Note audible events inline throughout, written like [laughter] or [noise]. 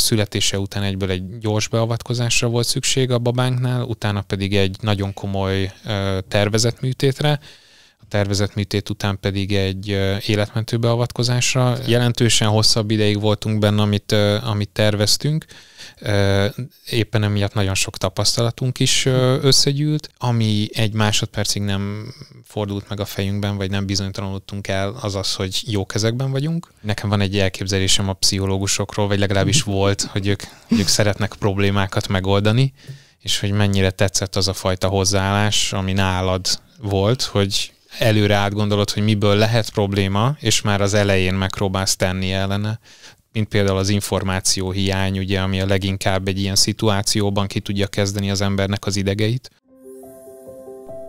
születése után egyből egy gyors beavatkozásra volt szükség a babánknál, utána pedig egy nagyon komoly tervezett műtétre, a tervezett műtét után pedig egy életmentő beavatkozásra. Jelentősen hosszabb ideig voltunk benne, amit, amit terveztünk. Éppen emiatt nagyon sok tapasztalatunk is összegyűlt, ami egy másodpercig nem fordult meg a fejünkben, vagy nem bizonytalanodtunk el, az az, hogy jó kezekben vagyunk. Nekem van egy elképzelésem a pszichológusokról, vagy legalábbis [laughs] volt, hogy ők, hogy ők szeretnek problémákat megoldani, és hogy mennyire tetszett az a fajta hozzáállás, ami nálad volt, hogy előre átgondolod, hogy miből lehet probléma, és már az elején megpróbálsz tenni ellene mint például az információ hiány, ugye, ami a leginkább egy ilyen szituációban ki tudja kezdeni az embernek az idegeit.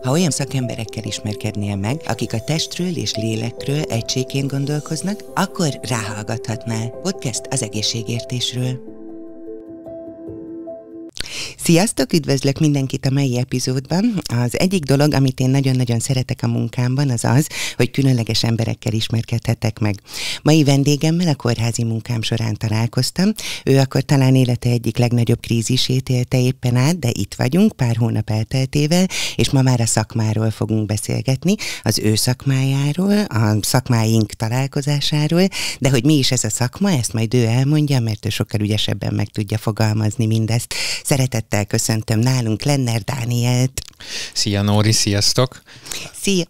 Ha olyan szakemberekkel ismerkednél meg, akik a testről és lélekről egységként gondolkoznak, akkor ráhallgathatnál. Podcast az egészségértésről. Sziasztok, üdvözlök mindenkit a mai epizódban. Az egyik dolog, amit én nagyon-nagyon szeretek a munkámban, az az, hogy különleges emberekkel ismerkedhetek meg. Mai vendégemmel a kórházi munkám során találkoztam. Ő akkor talán élete egyik legnagyobb krízisét élte éppen át, de itt vagyunk pár hónap elteltével, és ma már a szakmáról fogunk beszélgetni, az ő szakmájáról, a szakmáink találkozásáról, de hogy mi is ez a szakma, ezt majd ő elmondja, mert ő sokkal ügyesebben meg tudja fogalmazni mindezt. Szeretett szeretettel köszöntöm nálunk Lenner Dánielt. Szia Nóri, sziasztok! Szia!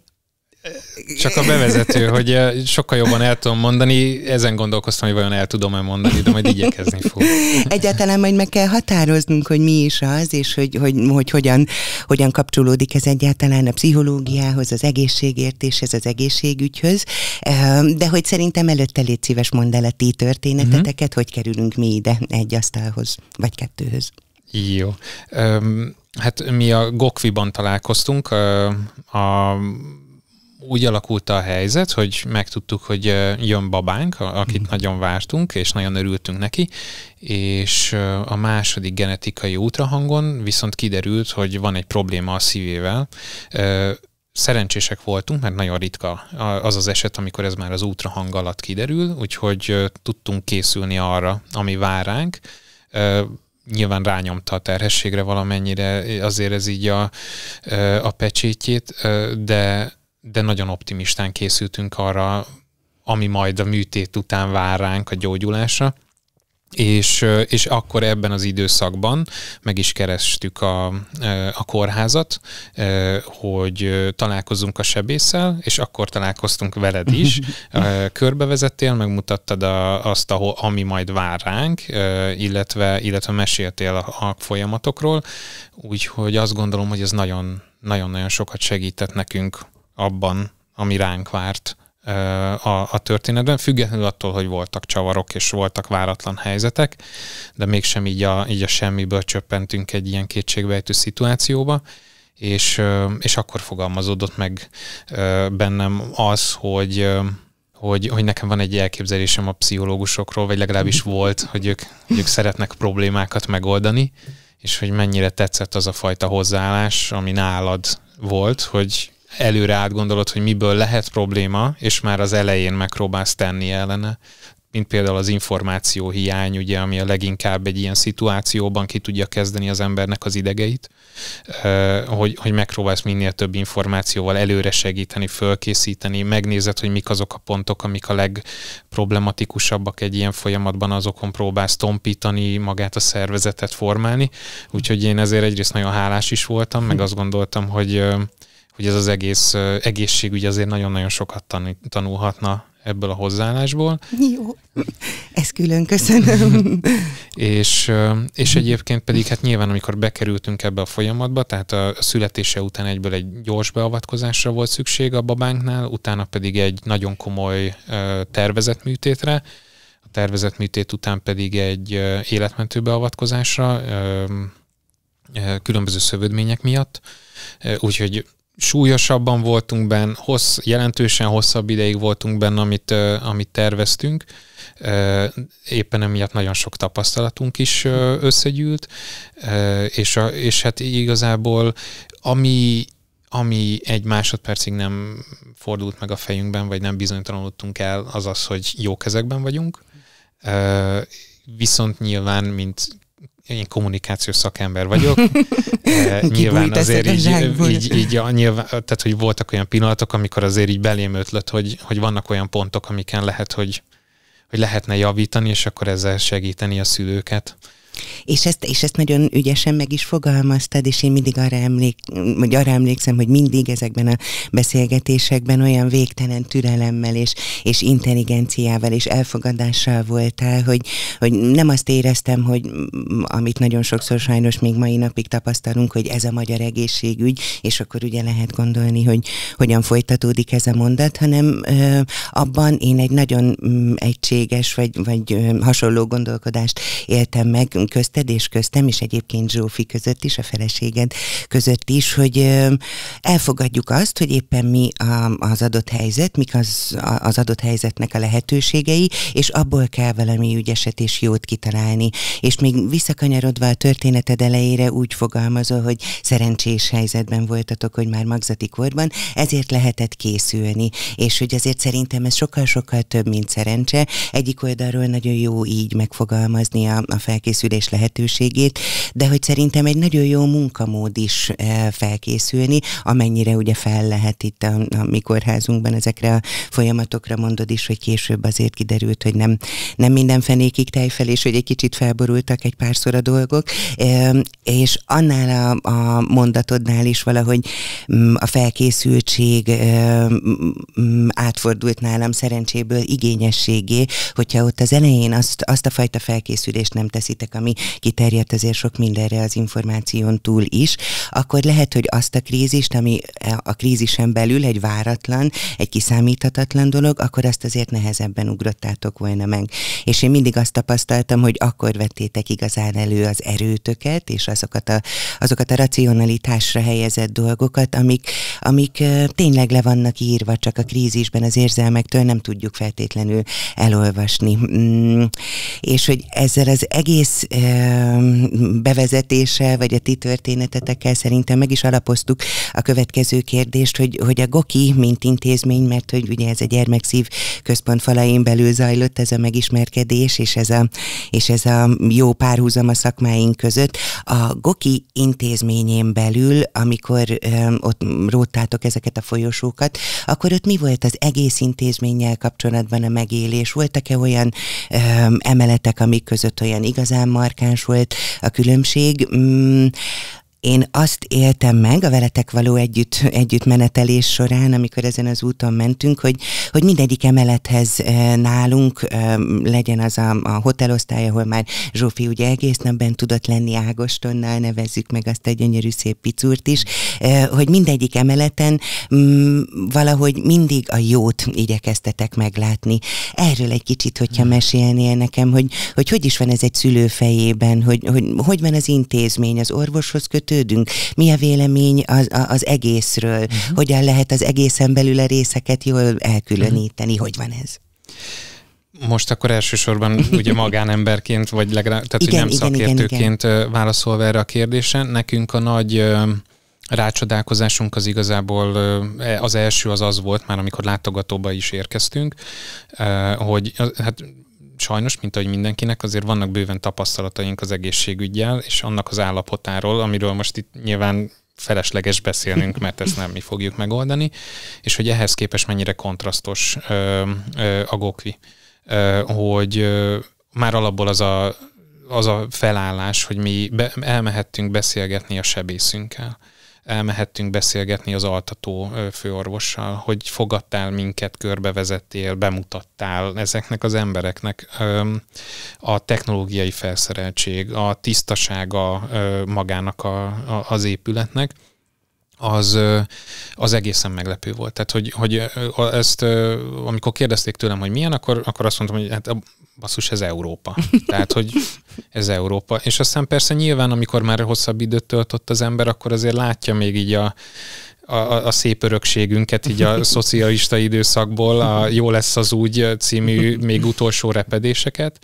Csak a bevezető, hogy eh, sokkal jobban el tudom mondani, ezen gondolkoztam, hogy vajon el tudom-e mondani, de majd igyekezni fog. Egyáltalán majd meg kell határoznunk, hogy mi is az, és hogy, hogy, hogy hogyan, hogyan kapcsolódik ez egyáltalán a pszichológiához, az egészségértéshez, az egészségügyhöz, ehm, de hogy szerintem előtte légy szíves mondd el a ti történeteteket, uh-huh. hogy kerülünk mi ide egy asztalhoz, vagy kettőhöz. Jó. Öm, hát mi a Gokviban találkoztunk, a, a úgy alakult a helyzet, hogy megtudtuk, hogy jön babánk, akit mm. nagyon vártunk, és nagyon örültünk neki, és a második genetikai ultrahangon viszont kiderült, hogy van egy probléma a szívével. Szerencsések voltunk, mert nagyon ritka az az eset, amikor ez már az ultrahang alatt kiderül, úgyhogy tudtunk készülni arra, ami vár ránk nyilván rányomta a terhességre valamennyire, azért ez így a, a pecsétjét, de, de nagyon optimistán készültünk arra, ami majd a műtét után vár ránk a gyógyulásra és, és akkor ebben az időszakban meg is kerestük a, a kórházat, hogy találkozunk a sebészel, és akkor találkoztunk veled is. [laughs] Körbevezettél, megmutattad a, azt, ahol, ami majd vár ránk, illetve, illetve meséltél a, a folyamatokról, úgyhogy azt gondolom, hogy ez nagyon, nagyon-nagyon sokat segített nekünk abban, ami ránk várt a, a történetben, függetlenül attól, hogy voltak csavarok és voltak váratlan helyzetek, de mégsem így a, így a semmiből csöppentünk egy ilyen kétségbejtő szituációba, és, és akkor fogalmazódott meg bennem az, hogy, hogy, hogy nekem van egy elképzelésem a pszichológusokról, vagy legalábbis mhm. volt, hogy ők, hogy ők szeretnek problémákat megoldani, és hogy mennyire tetszett az a fajta hozzáállás, ami nálad volt, hogy előre átgondolod, hogy miből lehet probléma, és már az elején megpróbálsz tenni ellene mint például az információ hiány, ugye, ami a leginkább egy ilyen szituációban ki tudja kezdeni az embernek az idegeit, hogy, hogy megpróbálsz minél több információval előre segíteni, fölkészíteni, megnézed, hogy mik azok a pontok, amik a legproblematikusabbak egy ilyen folyamatban, azokon próbálsz tompítani, magát a szervezetet formálni. Úgyhogy én ezért egyrészt nagyon hálás is voltam, meg azt gondoltam, hogy hogy ez az egész egészségügy azért nagyon-nagyon sokat tan- tanulhatna ebből a hozzáállásból. Jó, ezt külön köszönöm. [laughs] és, és egyébként pedig hát nyilván, amikor bekerültünk ebbe a folyamatba, tehát a születése után egyből egy gyors beavatkozásra volt szükség a babánknál, utána pedig egy nagyon komoly tervezett műtétre, a tervezett műtét után pedig egy életmentő beavatkozásra, különböző szövődmények miatt, úgyhogy súlyosabban voltunk benne, hossz, jelentősen hosszabb ideig voltunk benne, amit, amit terveztünk. Éppen emiatt nagyon sok tapasztalatunk is összegyűlt, és, a, és hát igazából ami, ami egy másodpercig nem fordult meg a fejünkben, vagy nem bizonytalanodtunk el, az az, hogy jó kezekben vagyunk. Viszont nyilván, mint én kommunikációs szakember vagyok. [laughs] Eh, nyilván azért így, így, így ja, nyilván, tehát hogy voltak olyan pillanatok, amikor azért így belém ötlött, hogy, hogy vannak olyan pontok, amiken lehet, hogy, hogy lehetne javítani, és akkor ezzel segíteni a szülőket. És ezt, és ezt nagyon ügyesen meg is fogalmaztad, és én mindig arra, emlék, vagy arra emlékszem, hogy mindig ezekben a beszélgetésekben olyan végtelen türelemmel és, és intelligenciával és elfogadással voltál, hogy, hogy nem azt éreztem, hogy amit nagyon sokszor sajnos még mai napig tapasztalunk, hogy ez a magyar egészségügy, és akkor ugye lehet gondolni, hogy hogyan folytatódik ez a mondat, hanem ö, abban én egy nagyon mm, egységes vagy, vagy ö, hasonló gondolkodást éltem meg, közted és köztem, és egyébként Zsófi között is, a feleséged között is, hogy elfogadjuk azt, hogy éppen mi az adott helyzet, mik az, az adott helyzetnek a lehetőségei, és abból kell valami ügyeset és jót kitalálni. És még visszakanyarodva a történeted elejére úgy fogalmazol, hogy szerencsés helyzetben voltatok, hogy már magzati korban, ezért lehetett készülni. És hogy ezért szerintem ez sokkal-sokkal több, mint szerencse. Egyik oldalról nagyon jó így megfogalmazni a, a felkészülés fejlődés lehetőségét, de hogy szerintem egy nagyon jó munkamód is eh, felkészülni, amennyire ugye fel lehet itt a, a mikorházunkban ezekre a folyamatokra mondod is, hogy később azért kiderült, hogy nem, nem minden fenékig tejfel, és hogy egy kicsit felborultak egy párszor a dolgok, és annál a, a mondatodnál is valahogy mm, a felkészültség mm, átfordult nálam szerencséből igényességé, hogyha ott az elején azt, azt a fajta felkészülést nem teszitek, ami kiterjedt azért sok mindenre az információn túl is, akkor lehet, hogy azt a krízist, ami a krízisen belül egy váratlan, egy kiszámíthatatlan dolog, akkor azt azért nehezebben ugrottátok volna meg. És én mindig azt tapasztaltam, hogy akkor vettétek igazán elő az erőtöket, és azokat a, azokat a racionalitásra helyezett dolgokat, amik, amik tényleg le vannak írva, csak a krízisben az érzelmektől nem tudjuk feltétlenül elolvasni. Mm. És hogy ezzel az egész bevezetése, vagy a ti történetetekkel szerintem meg is alapoztuk a következő kérdést, hogy, hogy a GOKI, mint intézmény, mert hogy ugye ez a gyermekszív központ falain belül zajlott ez a megismerkedés, és ez a, és ez a jó párhuzam a szakmáink között. A GOKI intézményén belül, amikor ott róttátok ezeket a folyosókat, akkor ott mi volt az egész intézménnyel kapcsolatban a megélés? Voltak-e olyan emeletek, amik között olyan igazán markáns volt a különbség. Mm, én azt éltem meg a veletek való együtt, együtt menetelés során, amikor ezen az úton mentünk, hogy, hogy mindegyik emelethez eh, nálunk eh, legyen az a, a hotelosztály, ahol már Zsófi ugye egész nap bent tudott lenni Ágostonnal, nevezzük meg azt a gyönyörű szép picúrt is, eh, hogy mindegyik emeleten mm, valahogy mindig a jót igyekeztetek meglátni. Erről egy kicsit, hogyha hmm. mesélnél nekem, hogy hogy, hogy is van ez egy szülő fejében, hogy, hogy hogy van az intézmény, az orvoshoz kötő kötődünk, mi a vélemény az, az egészről, uh-huh. hogyan lehet az egészen belül a részeket jól elkülöníteni, uh-huh. hogy van ez? Most akkor elsősorban ugye [laughs] magánemberként, vagy legalább, tehát igen, hogy nem igen, szakértőként igen, igen. válaszolva erre a kérdésre, nekünk a nagy rácsodálkozásunk az igazából e, az első az az volt, már amikor látogatóba is érkeztünk, hogy hát sajnos, mint ahogy mindenkinek, azért vannak bőven tapasztalataink az egészségügyjel, és annak az állapotáról, amiről most itt nyilván felesleges beszélnünk, mert ezt nem mi fogjuk megoldani, és hogy ehhez képest mennyire kontrasztos ö, ö, a gokvi, ö, hogy ö, már alapból az a, az a felállás, hogy mi be, elmehettünk beszélgetni a sebészünkkel, elmehettünk beszélgetni az altató főorvossal, hogy fogadtál minket, körbevezettél, bemutattál ezeknek az embereknek a technológiai felszereltség, a tisztasága magának a, a, az épületnek, az, az egészen meglepő volt. Tehát, hogy, hogy ezt, amikor kérdezték tőlem, hogy milyen, akkor, akkor azt mondtam, hogy hát basszus, ez Európa. [laughs] Tehát, hogy ez Európa. És aztán persze nyilván, amikor már hosszabb időt töltött az ember, akkor azért látja még így a, a, a szép örökségünket, így a [laughs] szocialista időszakból, a Jó lesz az úgy című még utolsó repedéseket.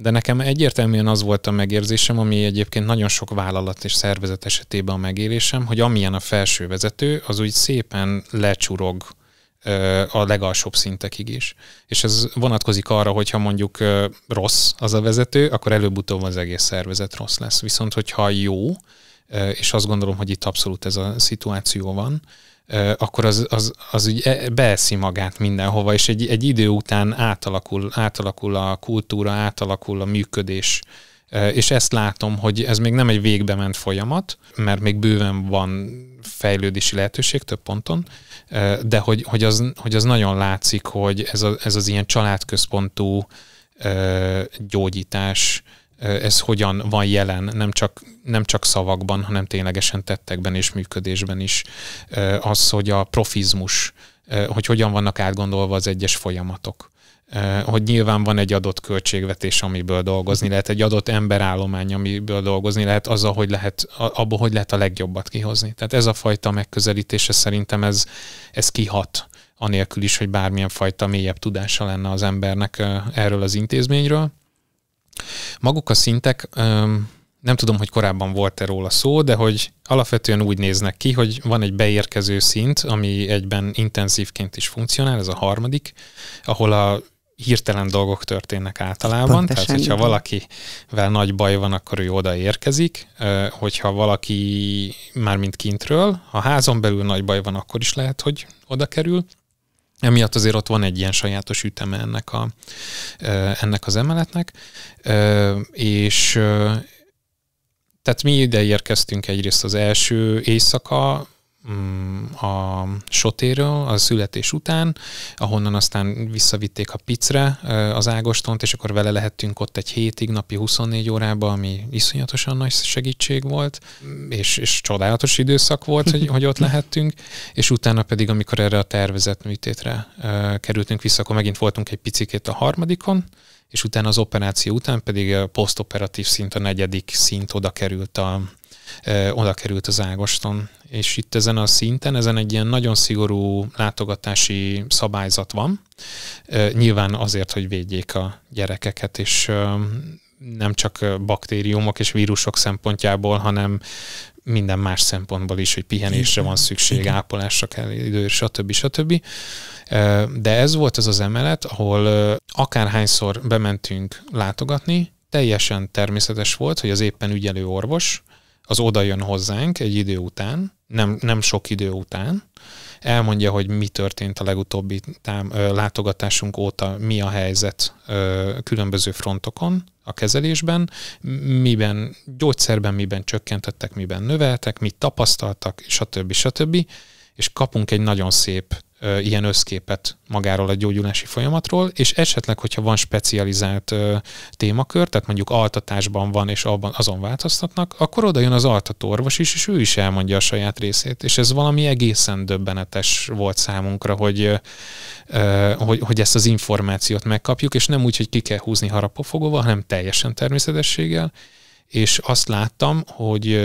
De nekem egyértelműen az volt a megérzésem, ami egyébként nagyon sok vállalat és szervezet esetében a megélésem, hogy amilyen a felső vezető, az úgy szépen lecsurog a legalsóbb szintekig is. És ez vonatkozik arra, hogyha mondjuk rossz az a vezető, akkor előbb-utóbb az egész szervezet rossz lesz. Viszont hogyha jó, és azt gondolom, hogy itt abszolút ez a szituáció van, akkor az, az, az úgy e, beeszi magát mindenhova, és egy, egy idő után átalakul, átalakul a kultúra, átalakul a működés, és ezt látom, hogy ez még nem egy végbe ment folyamat, mert még bőven van fejlődési lehetőség több ponton, de hogy, hogy, az, hogy az nagyon látszik, hogy ez, a, ez az ilyen családközpontú gyógyítás, ez hogyan van jelen, nem csak, nem csak szavakban, hanem ténylegesen tettekben és működésben is. Az, hogy a profizmus, hogy hogyan vannak átgondolva az egyes folyamatok hogy nyilván van egy adott költségvetés, amiből dolgozni lehet, egy adott emberállomány, amiből dolgozni lehet, az, hogy lehet, abból hogy lehet a legjobbat kihozni. Tehát ez a fajta megközelítése szerintem ez, ez kihat, anélkül is, hogy bármilyen fajta mélyebb tudása lenne az embernek erről az intézményről. Maguk a szintek, nem tudom, hogy korábban volt-e róla szó, de hogy alapvetően úgy néznek ki, hogy van egy beérkező szint, ami egyben intenzívként is funkcionál, ez a harmadik, ahol a hirtelen dolgok történnek általában. Pontosan Tehát, hogyha valakivel nagy baj van, akkor ő odaérkezik. Hogyha valaki már mint kintről, ha házon belül nagy baj van, akkor is lehet, hogy oda kerül. Emiatt azért ott van egy ilyen sajátos üteme ennek, a, ennek az emeletnek, és tehát mi ide érkeztünk egyrészt az első éjszaka, Mm, a sotéről a születés után, ahonnan aztán visszavitték a picre az Ágostont, és akkor vele lehettünk ott egy hétig, napi 24 órába, ami iszonyatosan nagy segítség volt, és, és csodálatos időszak volt, hogy, hogy ott lehettünk, és utána pedig, amikor erre a tervezett műtétre kerültünk vissza, akkor megint voltunk egy picikét a harmadikon, és utána az operáció után pedig a posztoperatív szint, a negyedik szint oda került, a, ö, oda került az Ágoston. És itt ezen a szinten, ezen egy ilyen nagyon szigorú látogatási szabályzat van, ö, nyilván azért, hogy védjék a gyerekeket, és ö, nem csak baktériumok és vírusok szempontjából, hanem minden más szempontból is, hogy pihenésre van szükség, ápolásra kell idő, stb. stb. stb. De ez volt az az emelet, ahol akárhányszor bementünk látogatni, teljesen természetes volt, hogy az éppen ügyelő orvos, az oda jön hozzánk egy idő után, nem, nem sok idő után, elmondja, hogy mi történt a legutóbbi tám, ö, látogatásunk óta, mi a helyzet ö, különböző frontokon a kezelésben, miben gyógyszerben, miben csökkentettek, miben növeltek, mit tapasztaltak, stb. stb. És kapunk egy nagyon szép ö, ilyen összképet magáról a gyógyulási folyamatról, és esetleg, hogyha van specializált ö, témakör, tehát mondjuk altatásban van, és abban azon változtatnak, akkor oda jön az altató orvos is, és ő is elmondja a saját részét. És ez valami egészen döbbenetes volt számunkra, hogy, ö, hogy, hogy ezt az információt megkapjuk, és nem úgy, hogy ki kell húzni harapofogóval, hanem teljesen természetességgel. És azt láttam, hogy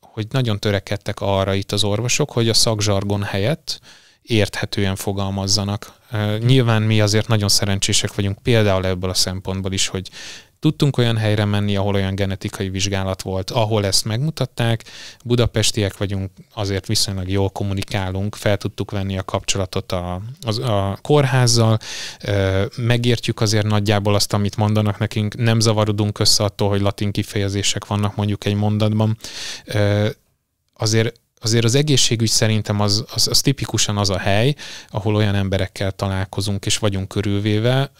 hogy nagyon törekedtek arra itt az orvosok, hogy a szakzsargon helyett érthetően fogalmazzanak. Nyilván mi azért nagyon szerencsések vagyunk például ebből a szempontból is, hogy tudtunk olyan helyre menni, ahol olyan genetikai vizsgálat volt, ahol ezt megmutatták. Budapestiek vagyunk, azért viszonylag jól kommunikálunk, fel tudtuk venni a kapcsolatot a, a, a kórházzal, megértjük azért nagyjából azt, amit mondanak nekünk, nem zavarodunk össze attól, hogy latin kifejezések vannak mondjuk egy mondatban. Azért azért az egészségügy szerintem az, az, az tipikusan az a hely, ahol olyan emberekkel találkozunk és vagyunk körülvéve,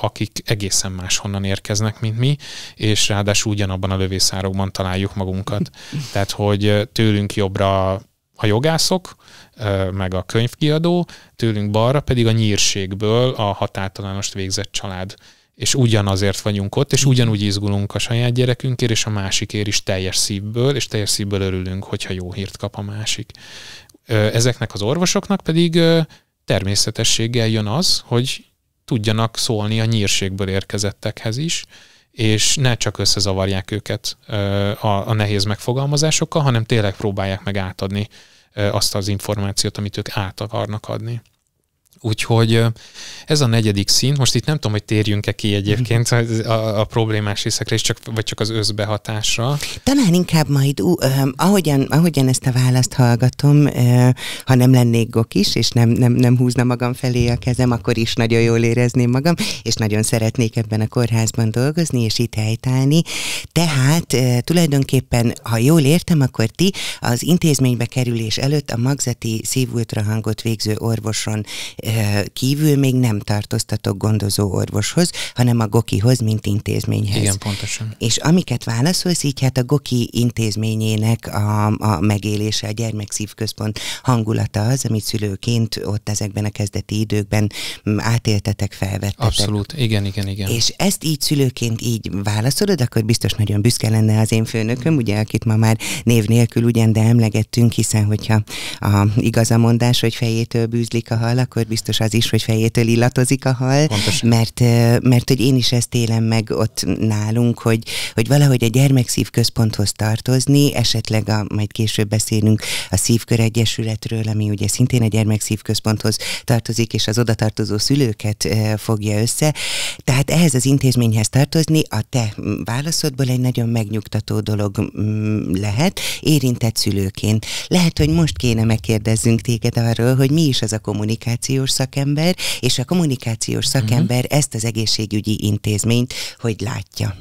akik egészen máshonnan érkeznek, mint mi, és ráadásul ugyanabban a lövészárokban találjuk magunkat. [laughs] Tehát, hogy tőlünk jobbra a jogászok, meg a könyvkiadó, tőlünk balra pedig a nyírségből a határtalanost végzett család és ugyanazért vagyunk ott, és mhm. ugyanúgy izgulunk a saját gyerekünkért, és a másikért is teljes szívből, és teljes szívből örülünk, hogyha jó hírt kap a másik. Ezeknek az orvosoknak pedig természetességgel jön az, hogy tudjanak szólni a nyírségből érkezettekhez is, és ne csak összezavarják őket a, nehéz megfogalmazásokkal, hanem tényleg próbálják meg átadni azt az információt, amit ők át akarnak adni. Úgyhogy ez a negyedik szint, most itt nem tudom, hogy térjünk-e ki egyébként mhm. a, a problémás részekre, és csak, vagy csak az összbehatásra. Talán inkább majd, ú, ahogyan, ahogyan ezt a választ hallgatom, ha nem lennék is, és nem, nem, nem húzna magam felé a kezem, akkor is nagyon jól érezném magam, és nagyon szeretnék ebben a kórházban dolgozni, és itt helytállni. Tehát tulajdonképpen, ha jól értem, akkor ti az intézménybe kerülés előtt a magzati szívultrahangot végző orvoson kívül még nem tartoztatok gondozó orvoshoz, hanem a Gokihoz, mint intézményhez. Igen, pontosan. És amiket válaszolsz, így hát a Goki intézményének a, a megélése, a gyermekszívközpont hangulata az, amit szülőként ott ezekben a kezdeti időkben átéltetek, felvettetek. Abszolút, igen, igen, igen. És ezt így szülőként így válaszolod, akkor biztos nagyon büszke lenne az én főnököm, ugye, akit ma már név nélkül ugyan, de emlegettünk, hiszen hogyha a igaz a mondás, hogy fejétől bűzlik a hal, akkor biztos biztos az is, hogy fejétől illatozik a hal, Pontos. mert, mert hogy én is ezt élem meg ott nálunk, hogy, hogy valahogy a gyermekszív központhoz tartozni, esetleg a, majd később beszélünk a Szívkör Egyesületről, ami ugye szintén a gyermekszív központhoz tartozik, és az odatartozó szülőket fogja össze. Tehát ehhez az intézményhez tartozni a te válaszodból egy nagyon megnyugtató dolog mm, lehet, érintett szülőként. Lehet, hogy most kéne megkérdezzünk téged arról, hogy mi is az a kommunikáció kommunikációs szakember és a kommunikációs szakember uh-huh. ezt az egészségügyi intézményt hogy látja?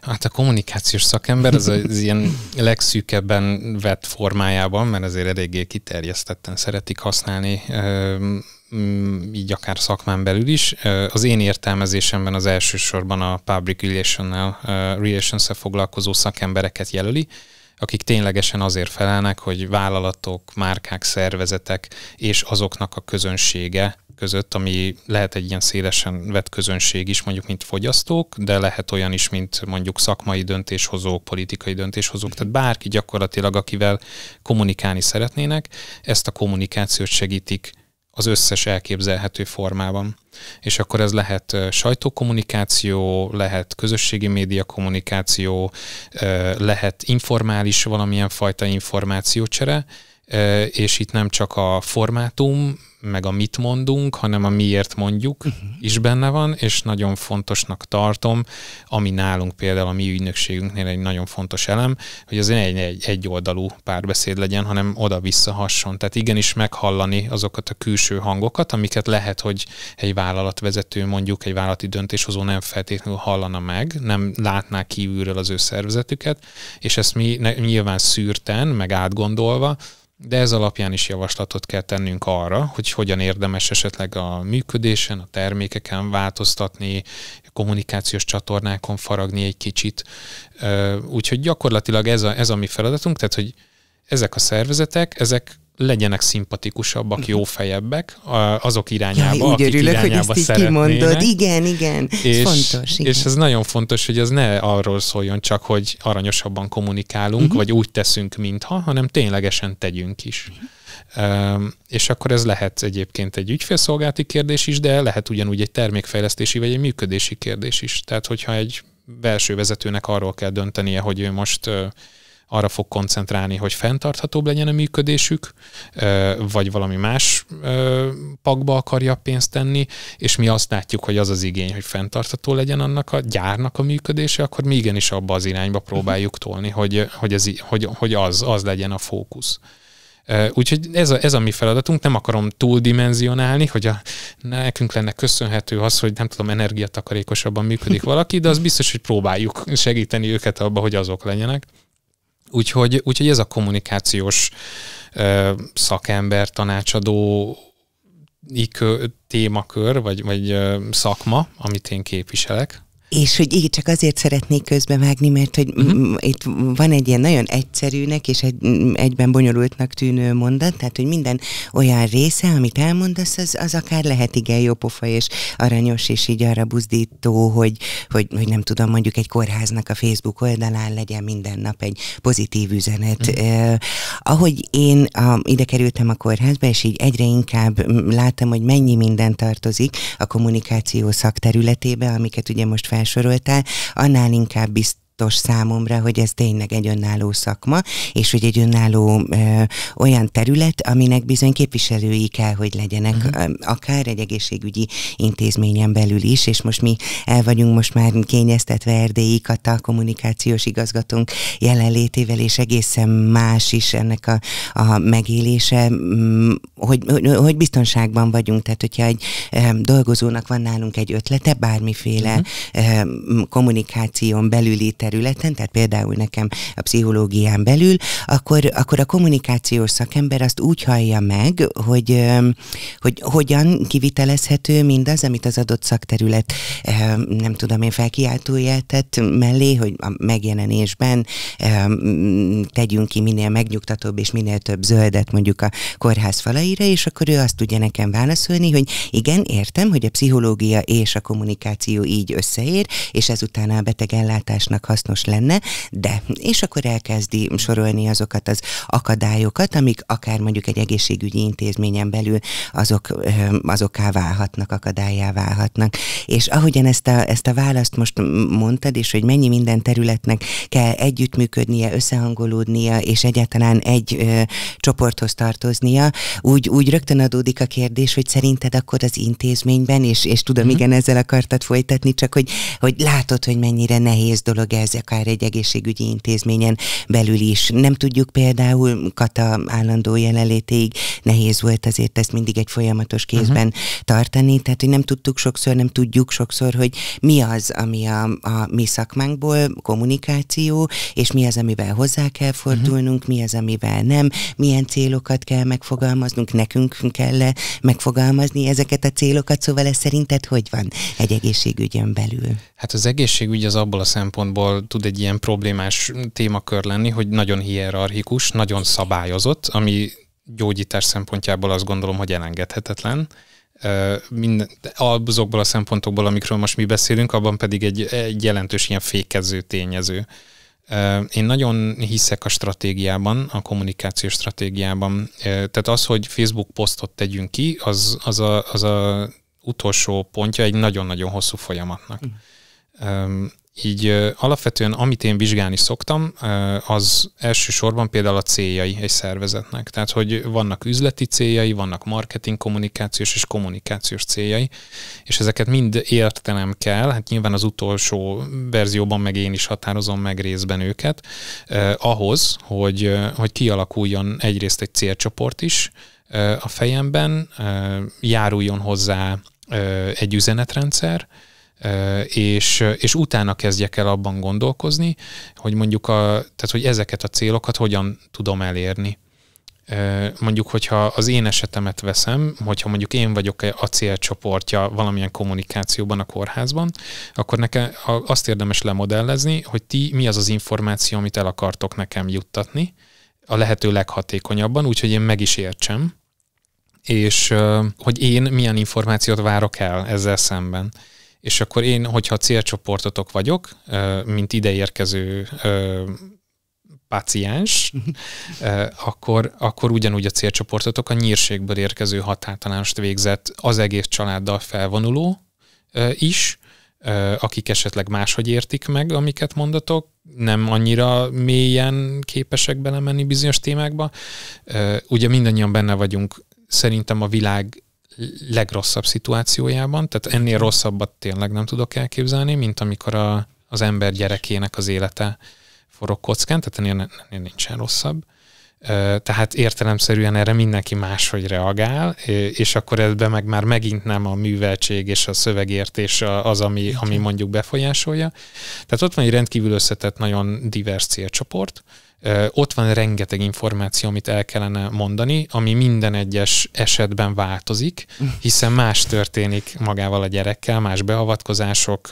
Hát a kommunikációs szakember az, az ilyen legszűkebben vett formájában, mert azért eléggé kiterjesztetten szeretik használni így akár szakmán belül is. Az én értelmezésemben az elsősorban a public relations-szel relations foglalkozó szakembereket jelöli, akik ténylegesen azért felelnek, hogy vállalatok, márkák, szervezetek és azoknak a közönsége között, ami lehet egy ilyen szélesen vett közönség is, mondjuk, mint fogyasztók, de lehet olyan is, mint mondjuk szakmai döntéshozók, politikai döntéshozók, tehát bárki gyakorlatilag, akivel kommunikálni szeretnének, ezt a kommunikációt segítik az összes elképzelhető formában. És akkor ez lehet sajtókommunikáció, lehet közösségi média kommunikáció, lehet informális valamilyen fajta információcsere, és itt nem csak a formátum, meg a mit mondunk, hanem a miért mondjuk uh-huh. is benne van, és nagyon fontosnak tartom, ami nálunk például a mi ügynökségünknél egy nagyon fontos elem, hogy az egy, egy, egy oldalú párbeszéd legyen, hanem oda-vissza hasson. Tehát igenis meghallani azokat a külső hangokat, amiket lehet, hogy egy vállalatvezető mondjuk, egy vállalati döntéshozó nem feltétlenül hallana meg, nem látná kívülről az ő szervezetüket, és ezt mi ne, nyilván szűrten, meg átgondolva, de ez alapján is javaslatot kell tennünk arra, hogy hogyan érdemes esetleg a működésen, a termékeken változtatni, kommunikációs csatornákon faragni egy kicsit. Úgyhogy gyakorlatilag ez a, ez a mi feladatunk, tehát hogy ezek a szervezetek, ezek legyenek szimpatikusabbak, mhm. fejebbek azok irányába, Jaj, úgy akik örülök, irányába hogy ezt így kimondod. Igen, igen, és, fontos. Igen. És ez nagyon fontos, hogy ez ne arról szóljon csak, hogy aranyosabban kommunikálunk, uh-huh. vagy úgy teszünk, mintha, hanem ténylegesen tegyünk is. Uh-huh. Um, és akkor ez lehet egyébként egy ügyfélszolgálati kérdés is, de lehet ugyanúgy egy termékfejlesztési vagy egy működési kérdés is. Tehát, hogyha egy belső vezetőnek arról kell döntenie, hogy ő most uh, arra fog koncentrálni, hogy fenntarthatóbb legyen a működésük, vagy valami más pakba akarja pénzt tenni, és mi azt látjuk, hogy az az igény, hogy fenntartható legyen annak a gyárnak a működése, akkor mi igenis abba az irányba mhm. próbáljuk tolni, hogy, hogy, ez, hogy, hogy az, az legyen a fókusz. Úgyhogy ez a, ez a mi feladatunk, nem akarom túldimenzionálni, hogy a, nekünk lenne köszönhető az, hogy nem tudom, energiatakarékosabban működik valaki, de az biztos, hogy próbáljuk segíteni őket abba, hogy azok legyenek. Úgyhogy, úgyhogy ez a kommunikációs ö, szakember, tanácsadó témakör, vagy, vagy ö, szakma, amit én képviselek. És hogy így csak azért szeretnék közbevágni, mert hogy uh-huh. itt van egy ilyen nagyon egyszerűnek és egy, egyben bonyolultnak tűnő mondat, tehát hogy minden olyan része, amit elmondasz, az, az akár lehet igen pofa és aranyos, és így arra buzdító, hogy, hogy, hogy nem tudom, mondjuk egy kórháznak a Facebook oldalán legyen minden nap egy pozitív üzenet. Uh-huh. Uh, ahogy én a, ide kerültem a kórházba, és így egyre inkább láttam, hogy mennyi minden tartozik a kommunikáció szakterületébe, amiket ugye most fel felsoroltál, annál inkább biztos fontos számomra, hogy ez tényleg egy önálló szakma, és hogy egy önálló ö, olyan terület, aminek bizony képviselői kell, hogy legyenek, uh-huh. akár egy egészségügyi intézményen belül is, és most mi el vagyunk most már kényeztetve Erdélyi Kata, kommunikációs igazgatónk jelenlétével, és egészen más is ennek a, a megélése, mm, hogy, hogy, hogy biztonságban vagyunk, tehát hogyha egy ö, dolgozónak van nálunk egy ötlete, bármiféle uh-huh. ö, kommunikáción belüli, területen, tehát például nekem a pszichológián belül, akkor, akkor a kommunikációs szakember azt úgy hallja meg, hogy, hogy hogyan kivitelezhető mindaz, amit az adott szakterület, nem tudom én, felkiáltóját mellé, hogy a megjelenésben tegyünk ki minél megnyugtatóbb és minél több zöldet mondjuk a kórház falaira, és akkor ő azt tudja nekem válaszolni, hogy igen, értem, hogy a pszichológia és a kommunikáció így összeér, és ezután a betegellátásnak hasznos lenne, de, és akkor elkezdi sorolni azokat az akadályokat, amik akár mondjuk egy egészségügyi intézményen belül azok, azokká válhatnak, akadályá válhatnak. És ahogyan ezt a, ezt a választ most mondtad, és hogy mennyi minden területnek kell együttműködnie, összehangolódnia, és egyáltalán egy ö, csoporthoz tartoznia, úgy, úgy rögtön adódik a kérdés, hogy szerinted akkor az intézményben, és, és tudom, uh-huh. igen, ezzel akartad folytatni, csak hogy, hogy látod, hogy mennyire nehéz dolog ez akár egy egészségügyi intézményen belül is. Nem tudjuk például Kata állandó jelenlétéig nehéz volt azért ezt mindig egy folyamatos mhm. kézben uh-huh. tartani, tehát hogy nem tudtuk sokszor, nem tudjuk sokszor, hogy mi az, ami a, a mi szakmánkból kommunikáció, és mi az, amivel hozzá kell mhm. fordulnunk, uh-huh. mi az, amivel nem, milyen célokat kell megfogalmaznunk, nekünk kell -e megfogalmazni ezeket a célokat, szóval ez szerinted hogy van egy egészségügyön belül? Hát az egészségügy az abból a szempontból mindenhol tud egy ilyen problémás témakör lenni, hogy nagyon hierarchikus, nagyon szabályozott, ami gyógyítás szempontjából azt gondolom, hogy elengedhetetlen. Minden, azokból a szempontokból, amikről most mi beszélünk, abban pedig egy, egy jelentős ilyen fékező tényező. Én nagyon hiszek a stratégiában, a kommunikációs stratégiában. Tehát az, hogy Facebook posztot tegyünk ki, az, az, a, az a utolsó pontja egy nagyon-nagyon hosszú folyamatnak. Mm. Így alapvetően, amit én vizsgálni szoktam, az elsősorban például a céljai egy szervezetnek. Tehát, hogy vannak üzleti céljai, vannak marketing, kommunikációs és kommunikációs céljai, és ezeket mind értenem kell. Hát nyilván az utolsó verzióban meg én is határozom meg részben őket, ahhoz, hogy, hogy kialakuljon egyrészt egy célcsoport is a fejemben, járuljon hozzá egy üzenetrendszer, és, és utána kezdjek el abban gondolkozni, hogy mondjuk a, tehát hogy ezeket a célokat hogyan tudom elérni. Mondjuk, hogyha az én esetemet veszem, hogyha mondjuk én vagyok a célcsoportja valamilyen kommunikációban a kórházban, akkor nekem azt érdemes lemodellezni, hogy ti mi az az információ, amit el akartok nekem juttatni, a lehető leghatékonyabban, úgyhogy én meg is értsem, és hogy én milyen információt várok el ezzel szemben és akkor én, hogyha célcsoportotok vagyok, mint ideérkező páciens, mhm. akkor, akkor ugyanúgy a célcsoportotok a nyírségből érkező határtalánost végzett az egész családdal felvonuló is, akik esetleg máshogy értik meg, amiket mondatok, nem annyira mélyen képesek belemenni bizonyos témákba. Ugye mindannyian benne vagyunk szerintem a világ legrosszabb szituációjában, tehát ennél rosszabbat tényleg nem tudok elképzelni, mint amikor a, az ember gyerekének az élete forog kockán, tehát ennél, ennél nincsen rosszabb. Tehát értelemszerűen erre mindenki máshogy reagál, és akkor ebben meg már megint nem a műveltség és a szövegértés az, ami, ami mondjuk befolyásolja. Tehát ott van egy rendkívül összetett, nagyon divers célcsoport, ott van rengeteg információ, amit el kellene mondani, ami minden egyes esetben változik, [laughs] hiszen más történik magával a gyerekkel, más beavatkozások,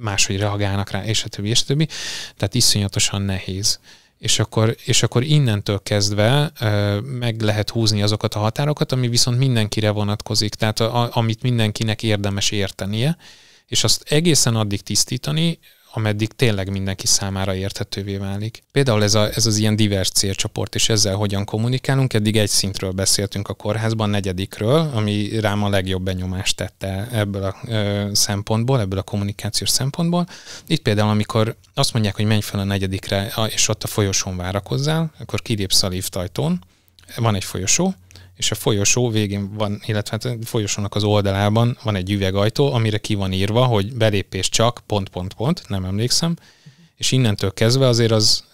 máshogy reagálnak rá, és a többi, és a többi. Tehát iszonyatosan nehéz és akkor, és akkor innentől kezdve ö, meg lehet húzni azokat a határokat, ami viszont mindenkire vonatkozik, tehát a, a, amit mindenkinek érdemes értenie, és azt egészen addig tisztítani, ameddig tényleg mindenki számára érthetővé válik. Például ez, a, ez az ilyen divers célcsoport, és ezzel hogyan kommunikálunk. Eddig egy szintről beszéltünk a kórházban, negyedikről, ami rám a legjobb benyomást tette ebből a ö, szempontból, ebből a kommunikációs szempontból. Itt például, amikor azt mondják, hogy menj fel a negyedikre, és ott a folyosón várakozzál, akkor kilépsz a lift ajtón, van egy folyosó, és a folyosó végén van, illetve hát a folyosónak az oldalában van egy üvegajtó, amire ki van írva, hogy belépés csak pont, pont, pont, nem emlékszem, és innentől kezdve azért az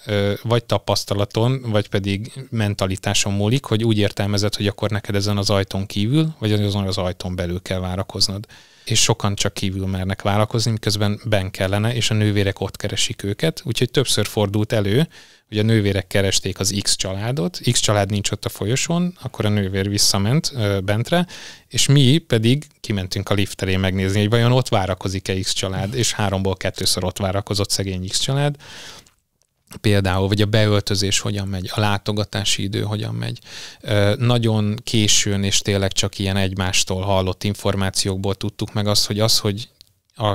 vagy tapasztalaton, vagy pedig mentalitáson múlik, hogy úgy értelmezed, hogy akkor neked ezen az ajtón kívül, vagy azon az ajtón belül kell várakoznod. És sokan csak kívül mernek várakozni, miközben ben kellene, és a nővérek ott keresik őket. Úgyhogy többször fordult elő, hogy a nővérek keresték az X családot, X család nincs ott a folyosón, akkor a nővér visszament ö, bentre, és mi pedig kimentünk a lift elé megnézni, hogy vajon ott várakozik-e X család, és háromból kettőször ott várakozott szegény X család például, vagy a beöltözés hogyan megy, a látogatási idő hogyan megy. nagyon későn és tényleg csak ilyen egymástól hallott információkból tudtuk meg azt, hogy az, hogy a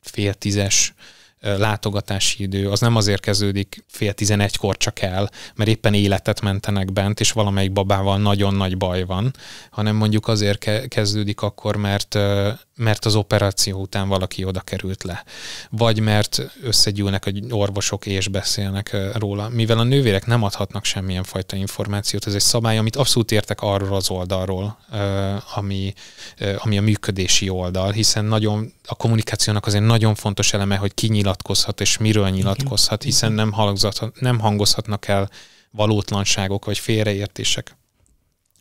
fél tízes látogatási idő, az nem azért kezdődik fél tizenegykor csak el, mert éppen életet mentenek bent, és valamelyik babával nagyon nagy baj van, hanem mondjuk azért kezdődik akkor, mert mert az operáció után valaki oda került le, vagy mert összegyűlnek a orvosok és beszélnek róla. Mivel a nővérek nem adhatnak semmilyen fajta információt, ez egy szabály, amit abszolút értek arról az oldalról, ami, ami a működési oldal, hiszen nagyon a kommunikációnak azért nagyon fontos eleme, hogy ki nyilatkozhat és miről nyilatkozhat, hiszen nem, nem hangozhatnak el valótlanságok vagy félreértések.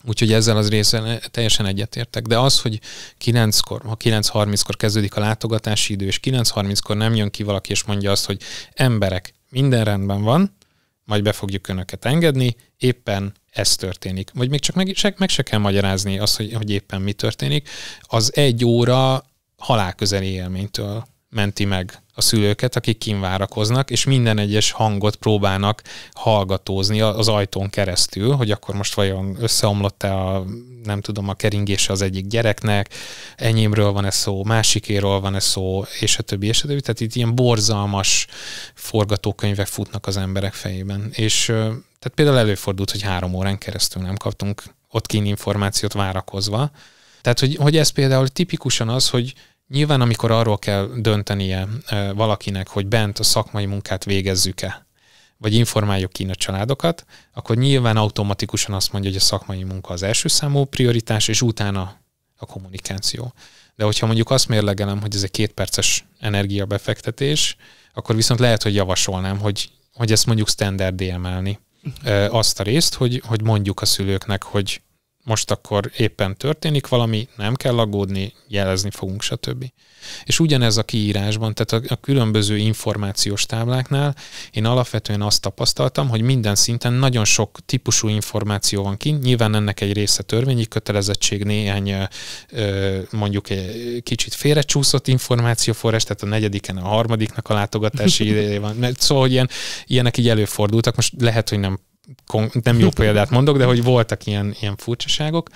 Úgyhogy ezzel az részen teljesen egyetértek. De az, hogy 9-kor, ha 9.30-kor kezdődik a látogatási idő, és 9.30-kor nem jön ki valaki, és mondja azt, hogy emberek, minden rendben van, majd be fogjuk önöket engedni, éppen ez történik. Vagy még csak meg, se, meg se kell magyarázni azt, hogy, hogy éppen mi történik. Az egy óra halálközeli élménytől menti meg a szülőket, akik kinvárakoznak, és minden egyes hangot próbálnak hallgatózni az ajtón keresztül, hogy akkor most vajon összeomlott-e a, nem tudom, a keringése az egyik gyereknek, enyémről van-e szó, másikéről van-e szó, és a többi, és a többi. Tehát itt ilyen borzalmas forgatókönyvek futnak az emberek fejében. És tehát például előfordult, hogy három órán keresztül nem kaptunk ott kín információt várakozva. Tehát, hogy, hogy ez például tipikusan az, hogy Nyilván, amikor arról kell döntenie valakinek, hogy bent a szakmai munkát végezzük-e, vagy informáljuk ki a családokat, akkor nyilván automatikusan azt mondja, hogy a szakmai munka az első számú prioritás, és utána a kommunikáció. De hogyha mondjuk azt mérlegelem, hogy ez egy kétperces energiabefektetés, akkor viszont lehet, hogy javasolnám, hogy, hogy ezt mondjuk standardé emelni. azt a részt, hogy, hogy mondjuk a szülőknek, hogy most akkor éppen történik valami, nem kell aggódni, jelezni fogunk, stb. És ugyanez a kiírásban, tehát a, a különböző információs tábláknál én alapvetően azt tapasztaltam, hogy minden szinten nagyon sok típusú információ van kint, nyilván ennek egy része törvényi kötelezettség, néhány mondjuk egy kicsit félrecsúszott információforrás, tehát a negyediken a harmadiknak a látogatási [laughs] ideje van, mert szóval hogy ilyen, ilyenek így előfordultak, most lehet, hogy nem nem jó példát mondok, de hogy voltak ilyen, ilyen furcsaságok.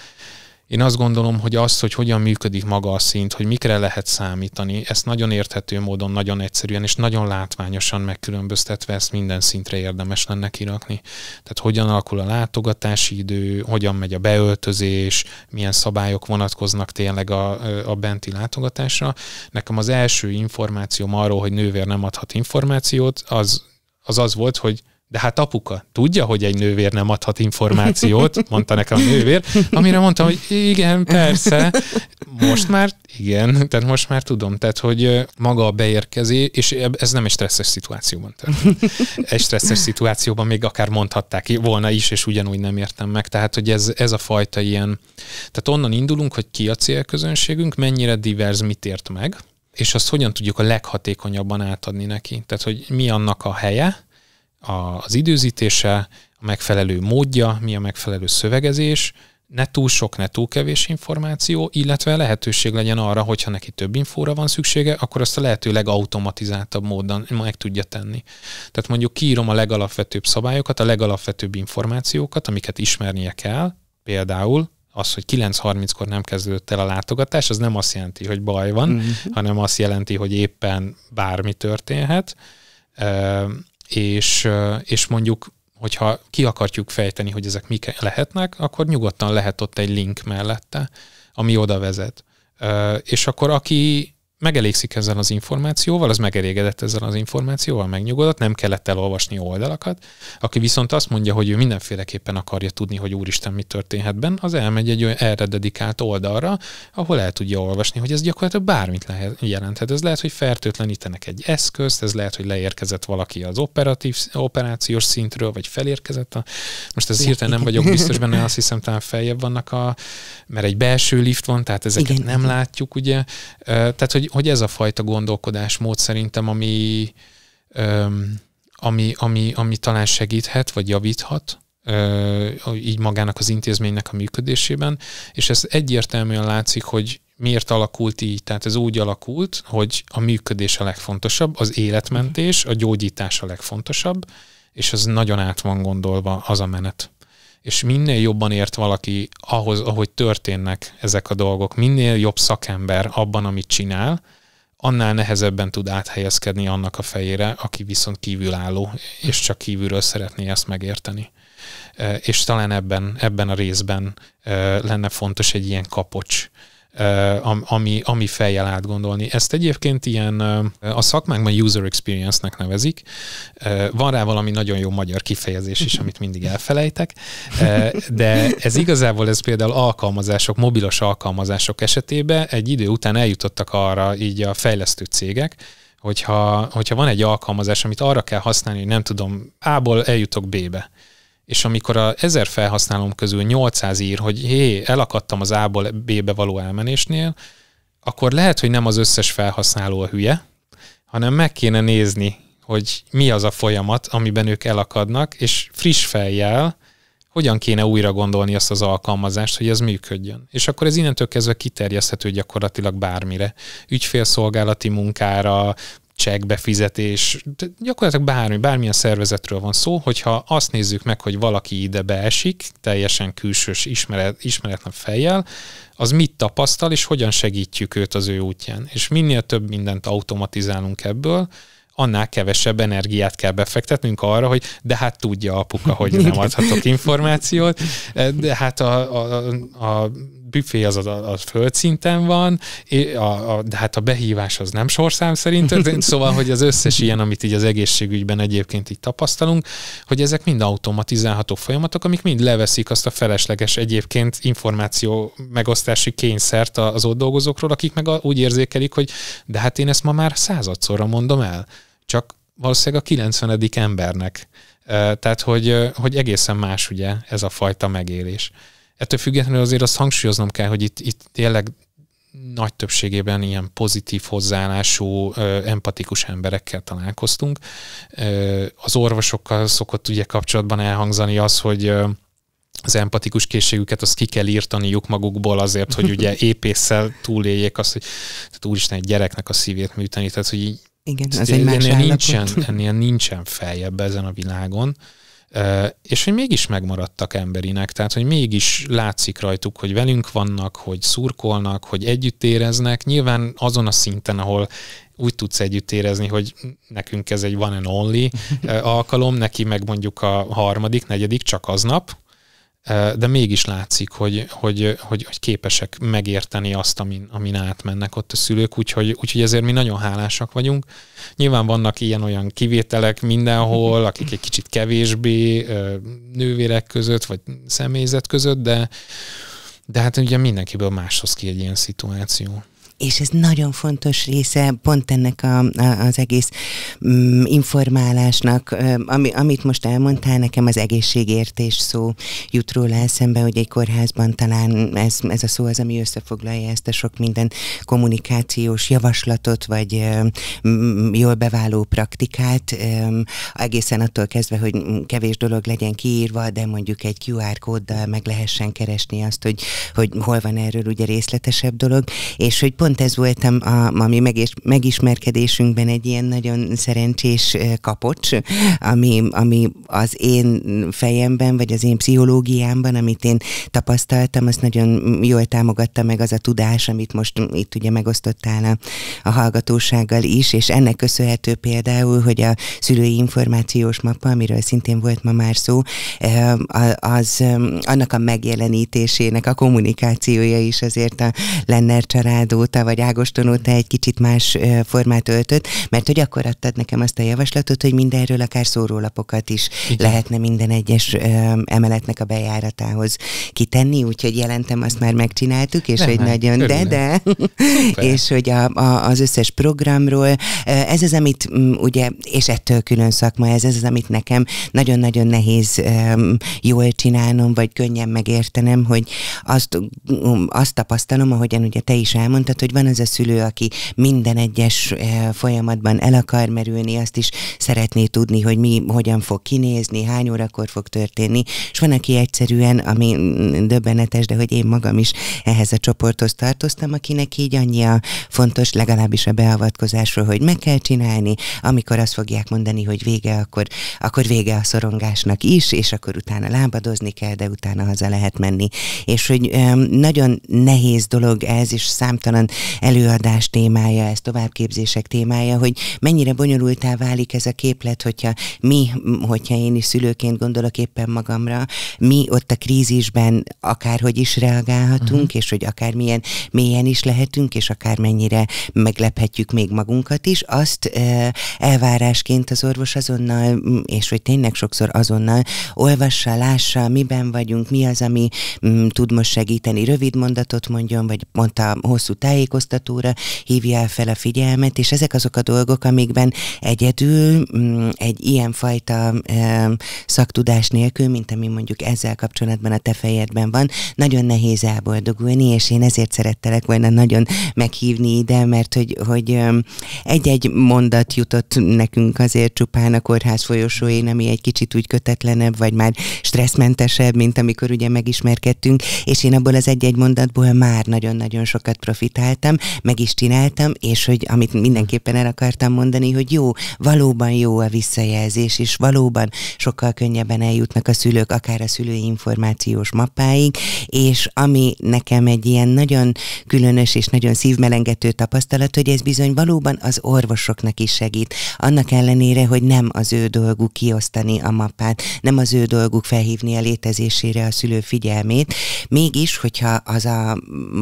Én azt gondolom, hogy az, hogy hogyan működik maga a szint, hogy mikre lehet számítani, ezt nagyon érthető módon, nagyon egyszerűen és nagyon látványosan megkülönböztetve ezt minden szintre érdemes lenne kirakni. Tehát hogyan alakul a látogatási idő, hogyan megy a beöltözés, milyen szabályok vonatkoznak tényleg a, a benti látogatásra. Nekem az első információm arról, hogy nővér nem adhat információt, az az, az volt, hogy de hát apuka, tudja, hogy egy nővér nem adhat információt, mondta nekem a nővér, amire mondtam, hogy igen, persze, most már igen, tehát most már tudom, tehát hogy maga a és ez nem egy stresszes szituációban történt. Egy stresszes szituációban még akár mondhatták volna is, és ugyanúgy nem értem meg, tehát hogy ez, ez a fajta ilyen, tehát onnan indulunk, hogy ki a célközönségünk, mennyire divers, mit ért meg, és azt hogyan tudjuk a leghatékonyabban átadni neki. Tehát, hogy mi annak a helye, az időzítése, a megfelelő módja, mi a megfelelő szövegezés, ne túl sok, ne túl kevés információ, illetve lehetőség legyen arra, hogyha neki több infóra van szüksége, akkor azt a lehető legautomatizáltabb módon meg tudja tenni. Tehát mondjuk kiírom a legalapvetőbb szabályokat, a legalapvetőbb információkat, amiket ismernie kell, például az, hogy 9.30-kor nem kezdődött el a látogatás, az nem azt jelenti, hogy baj van, mm-hmm. hanem azt jelenti, hogy éppen bármi történhet és, és mondjuk hogyha ki akartjuk fejteni, hogy ezek mik lehetnek, akkor nyugodtan lehet ott egy link mellette, ami oda vezet. És akkor aki megelégszik ezzel az információval, az megelégedett ezzel az információval, megnyugodott, nem kellett elolvasni oldalakat. Aki viszont azt mondja, hogy ő mindenféleképpen akarja tudni, hogy úristen, mi történhet benne, az elmegy egy olyan erre dedikált oldalra, ahol el tudja olvasni, hogy ez gyakorlatilag bármit lehet, jelenthet. Ez lehet, hogy fertőtlenítenek egy eszközt, ez lehet, hogy leérkezett valaki az operatív, operációs szintről, vagy felérkezett. A... Most ez hirtelen nem vagyok biztos benne, azt hiszem talán feljebb vannak, a, mert egy belső lift van, tehát ezeket Igen. nem látjuk, ugye. Tehát, hogy hogy ez a fajta gondolkodásmód szerintem, ami, ami, ami, ami talán segíthet, vagy javíthat így magának az intézménynek a működésében, és ez egyértelműen látszik, hogy miért alakult így. Tehát ez úgy alakult, hogy a működés a legfontosabb, az életmentés, a gyógyítás a legfontosabb, és ez nagyon át van gondolva az a menet és minél jobban ért valaki ahhoz, ahogy történnek ezek a dolgok, minél jobb szakember abban, amit csinál, annál nehezebben tud áthelyezkedni annak a fejére, aki viszont kívülálló, és csak kívülről szeretné ezt megérteni. E, és talán ebben, ebben a részben e, lenne fontos egy ilyen kapocs, ami, ami fejjel átgondolni. Ezt egyébként ilyen a szakmánkban user experience-nek nevezik. Van rá valami nagyon jó magyar kifejezés is, amit mindig elfelejtek, de ez igazából ez például alkalmazások, mobilos alkalmazások esetében egy idő után eljutottak arra így a fejlesztő cégek, hogyha, hogyha van egy alkalmazás, amit arra kell használni, hogy nem tudom, A-ból eljutok B-be, és amikor a ezer felhasználóm közül 800 ír, hogy hé, elakadtam az A-ból B-be való elmenésnél, akkor lehet, hogy nem az összes felhasználó a hülye, hanem meg kéne nézni, hogy mi az a folyamat, amiben ők elakadnak, és friss fejjel hogyan kéne újra gondolni azt az alkalmazást, hogy ez működjön. És akkor ez innentől kezdve kiterjeszthető gyakorlatilag bármire. Ügyfélszolgálati munkára, csekk, befizetés, gyakorlatilag bármi, bármilyen szervezetről van szó, hogyha azt nézzük meg, hogy valaki ide beesik, teljesen külsős ismeret, ismeretlen fejjel, az mit tapasztal, és hogyan segítjük őt az ő útján. És minél több mindent automatizálunk ebből, annál kevesebb energiát kell befektetnünk arra, hogy de hát tudja apuka, hogy [laughs] nem adhatok információt, de hát a, a, a büfé az, az, az földszinten van, a, a, de hát a behívás az nem sorszám szerint [laughs] szóval, hogy az összes ilyen, amit így az egészségügyben egyébként így tapasztalunk, hogy ezek mind automatizálható folyamatok, amik mind leveszik azt a felesleges egyébként információ megosztási kényszert az ott dolgozókról, akik meg úgy érzékelik, hogy de hát én ezt ma már századszorra mondom el, csak valószínűleg a 90. embernek. Tehát, hogy, hogy egészen más ugye ez a fajta megélés. Ettől függetlenül azért azt hangsúlyoznom kell, hogy itt, itt tényleg nagy többségében ilyen pozitív hozzáállású, empatikus emberekkel találkoztunk. Az orvosokkal szokott ugye kapcsolatban elhangzani az, hogy az empatikus készségüket azt ki kell írtaniuk magukból azért, hogy ugye [laughs] épésszel túléljék azt, hogy tehát úristen egy gyereknek a szívét műteni, tehát hogy így, Igen, ez egy más nincsen, ennél nincsen feljebb ezen a világon és hogy mégis megmaradtak emberinek, tehát hogy mégis látszik rajtuk, hogy velünk vannak, hogy szurkolnak, hogy együtt éreznek, nyilván azon a szinten, ahol úgy tudsz együtt érezni, hogy nekünk ez egy one and only alkalom, neki meg mondjuk a harmadik, negyedik csak aznap, de mégis látszik, hogy, hogy, hogy, hogy képesek megérteni azt, amin, amin átmennek ott a szülők, úgyhogy, úgyhogy ezért mi nagyon hálásak vagyunk. Nyilván vannak ilyen-olyan kivételek mindenhol, mhm. akik egy kicsit kevésbé nővérek között, vagy személyzet között, de, de hát ugye mindenkiből máshoz ki egy ilyen szituáció és ez nagyon fontos része pont ennek a, a, az egész mm, informálásnak, ami, amit most elmondtál, nekem az egészségértés szó jut róla eszembe, hogy egy kórházban talán ez, ez a szó az, ami összefoglalja ezt a sok minden kommunikációs javaslatot, vagy mm, jól beváló praktikát, mm, egészen attól kezdve, hogy kevés dolog legyen kiírva, de mondjuk egy QR kóddal meg lehessen keresni azt, hogy, hogy hol van erről ugye részletesebb dolog, és hogy pont pont ez volt a, a, a mi megis, megismerkedésünkben egy ilyen nagyon szerencsés kapocs, ami, ami az én fejemben, vagy az én pszichológiámban, amit én tapasztaltam, azt nagyon jól támogatta meg az a tudás, amit most itt ugye megosztottál a, a hallgatósággal is, és ennek köszönhető például, hogy a szülői információs mappa, amiről szintén volt ma már szó, az annak a megjelenítésének a kommunikációja is azért a Lenner családot óta, vagy Ágos óta egy kicsit más formát öltött, mert hogy akkor adtad nekem azt a javaslatot, hogy mindenről akár szórólapokat is Igen. lehetne minden egyes emeletnek a bejáratához kitenni, úgyhogy jelentem, azt már megcsináltuk, és de hogy hát, nagyon, de, de, és hogy a, a, az összes programról, ez az, amit mm, ugye, és ettől külön szakma, ez, ez az, amit nekem nagyon-nagyon nehéz jól csinálnom, vagy könnyen megértenem, hogy azt, mm, azt tapasztalom, ahogyan ugye te is elmondtad, hogy van az a szülő, aki minden egyes eh, folyamatban el akar merülni, azt is szeretné tudni, hogy mi hogyan fog kinézni, hány órakor fog történni, és van, aki egyszerűen, ami döbbenetes, de hogy én magam is ehhez a csoporthoz tartoztam, akinek így annyi a fontos, legalábbis a beavatkozásról, hogy meg kell csinálni, amikor azt fogják mondani, hogy vége, akkor, akkor vége a szorongásnak is, és akkor utána lábadozni kell, de utána haza lehet menni. És hogy öm, nagyon nehéz dolog ez, és számtalan előadás témája, ez továbbképzések témája, hogy mennyire bonyolultá válik ez a képlet, hogyha mi, hogyha én is szülőként gondolok éppen magamra, mi ott a krízisben akárhogy is reagálhatunk, uh-huh. és hogy akár milyen mélyen is lehetünk, és akár mennyire meglephetjük még magunkat is, azt elvárásként az orvos azonnal, és hogy tényleg sokszor azonnal olvassa, lássa, miben vagyunk, mi az, ami m- mm, tud most segíteni, rövid mondatot mondjon, vagy mondta hosszú táj tájékoztatóra hívja fel a figyelmet, és ezek azok a dolgok, amikben egyedül mm, egy ilyenfajta szaktudás nélkül, mint ami mondjuk ezzel kapcsolatban a te fejedben van, nagyon nehéz elboldogulni, és én ezért szerettelek volna nagyon meghívni ide, mert hogy, hogy egy-egy mondat jutott nekünk azért csupán a kórház folyosóin, ami egy kicsit úgy kötetlenebb, vagy már stresszmentesebb, mint amikor ugye megismerkedtünk, és én abból az egy-egy mondatból már nagyon-nagyon sokat profitál csináltam, meg is csináltam, és hogy amit mindenképpen el akartam mondani, hogy jó, valóban jó a visszajelzés, és valóban sokkal könnyebben eljutnak a szülők, akár a szülői információs mappáig, és ami nekem egy ilyen nagyon különös és nagyon szívmelengető tapasztalat, hogy ez bizony valóban az orvosoknak is segít. Annak ellenére, hogy nem az ő dolguk kiosztani a mappát, nem az ő dolguk felhívni a létezésére a szülő figyelmét, mégis, hogyha az a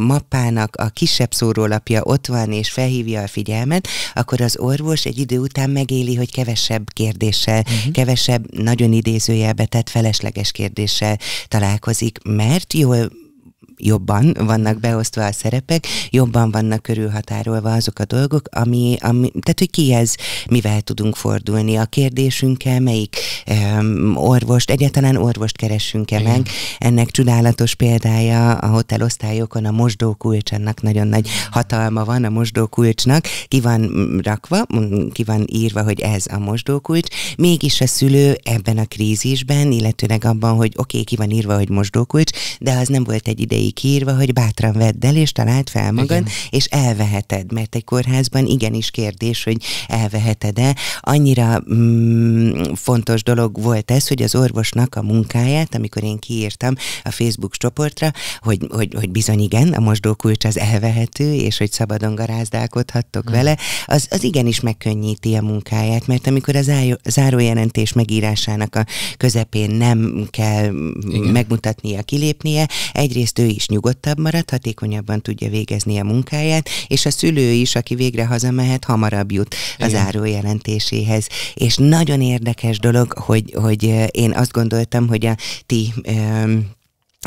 mappának a kisebb szórólapja ott van és felhívja a figyelmet, akkor az orvos egy idő után megéli, hogy kevesebb kérdéssel, uh-huh. kevesebb nagyon idézőjelbe tett felesleges kérdéssel találkozik, mert jól jobban vannak beosztva a szerepek, jobban vannak körülhatárolva azok a dolgok, ami, ami tehát hogy ki ez, mivel tudunk fordulni a kérdésünkkel, melyik um, orvost, egyáltalán orvost keresünk e meg. Ennek csodálatos példája a hotelosztályokon a mosdókulcs, ennek nagyon nagy hatalma van a mosdókulcsnak, ki van rakva, ki van írva, hogy ez a mosdókulcs, mégis a szülő ebben a krízisben, illetőleg abban, hogy oké, okay, ki van írva, hogy mosdókulcs, de az nem volt egy ideig írva, hogy bátran vedd el, és találd fel magad, igen. és elveheted, mert egy kórházban igenis kérdés, hogy elveheted-e. Annyira mm, fontos dolog volt ez, hogy az orvosnak a munkáját, amikor én kiírtam a Facebook csoportra, hogy, hogy, hogy bizony igen, a mosdókulcs az elvehető, és hogy szabadon garázdálkodhattok hmm. vele, az, az igenis megkönnyíti a munkáját, mert amikor a záró, zárójelentés megírásának a közepén nem kell igen. megmutatnia, kilépni, lennie, egyrészt ő is nyugodtabb marad, hatékonyabban tudja végezni a munkáját, és a szülő is, aki végre hazamehet, hamarabb jut az áró jelentéséhez. És nagyon érdekes dolog, hogy, hogy én azt gondoltam, hogy a ti um,